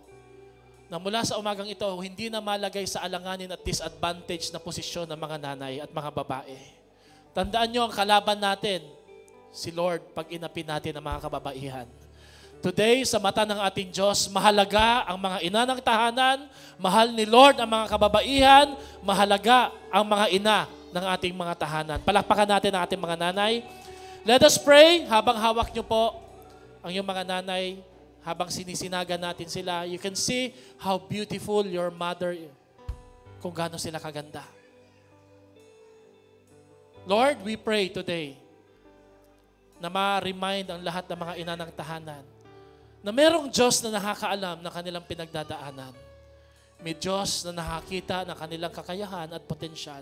[SPEAKER 2] na mula sa umagang ito, hindi na malagay sa alanganin at disadvantage na posisyon ng mga nanay at mga babae Tandaan nyo ang kalaban natin, si Lord, pag inapin natin ang mga kababaihan. Today, sa mata ng ating Diyos, mahalaga ang mga ina ng tahanan, mahal ni Lord ang mga kababaihan, mahalaga ang mga ina ng ating mga tahanan. Palakpakan natin ang ating mga nanay. Let us pray habang hawak nyo po ang iyong mga nanay, habang sinisinagan natin sila. You can see how beautiful your mother, kung gaano sila kaganda. Lord, we pray today na ma-remind ang lahat ng mga ina ng tahanan na merong Diyos na nakakaalam ng kanilang pinagdadaanan. May Diyos na nakakita ng kanilang kakayahan at potensyal.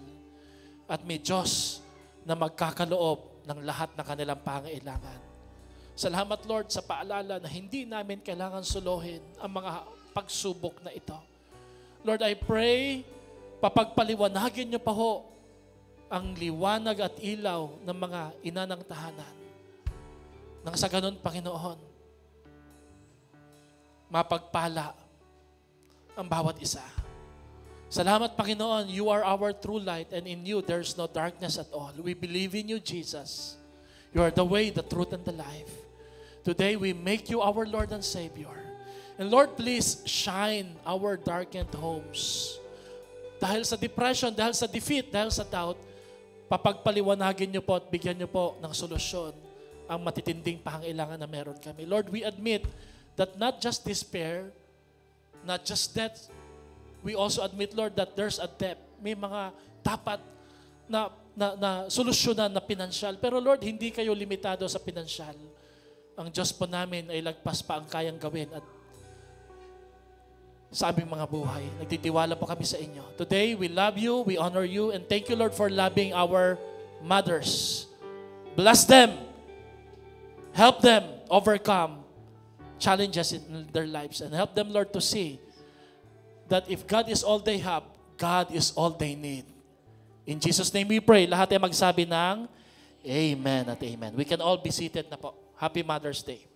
[SPEAKER 2] At may Diyos na magkakaloob ng lahat ng kanilang pangailangan. Salamat Lord sa paalala na hindi namin kailangan suluhin ang mga pagsubok na ito. Lord, I pray, papagpaliwanagin niyo pa ho ang liwanag at ilaw ng mga ina ng tahanan. Nang sa ganun, Panginoon, mapagpala ang bawat isa. Salamat, Panginoon, you are our true light and in you there's no darkness at all. We believe in you, Jesus. You are the way, the truth, and the life. Today, we make you our Lord and Savior. And Lord, please shine our darkened homes. Dahil sa depression, dahil sa defeat, dahil sa doubt, Papagpaliwanagin niyo po at bigyan niyo po ng solusyon ang matitinding pangailangan na meron kami. Lord, we admit that not just despair, not just that, we also admit, Lord, that there's a debt. May mga dapat na, na, na solusyonan na pinansyal. Pero Lord, hindi kayo limitado sa pinansyal. Ang Diyos po namin ay lagpas pa ang kayang gawin at sa aming mga buhay. Nagtitiwala po kami sa inyo. Today, we love you, we honor you, and thank you, Lord, for loving our mothers. Bless them. Help them overcome challenges in their lives and help them, Lord, to see that if God is all they have, God is all they need. In Jesus' name we pray. Lahat ay magsabi ng Amen at Amen. We can all be seated na po. Happy Mother's Day.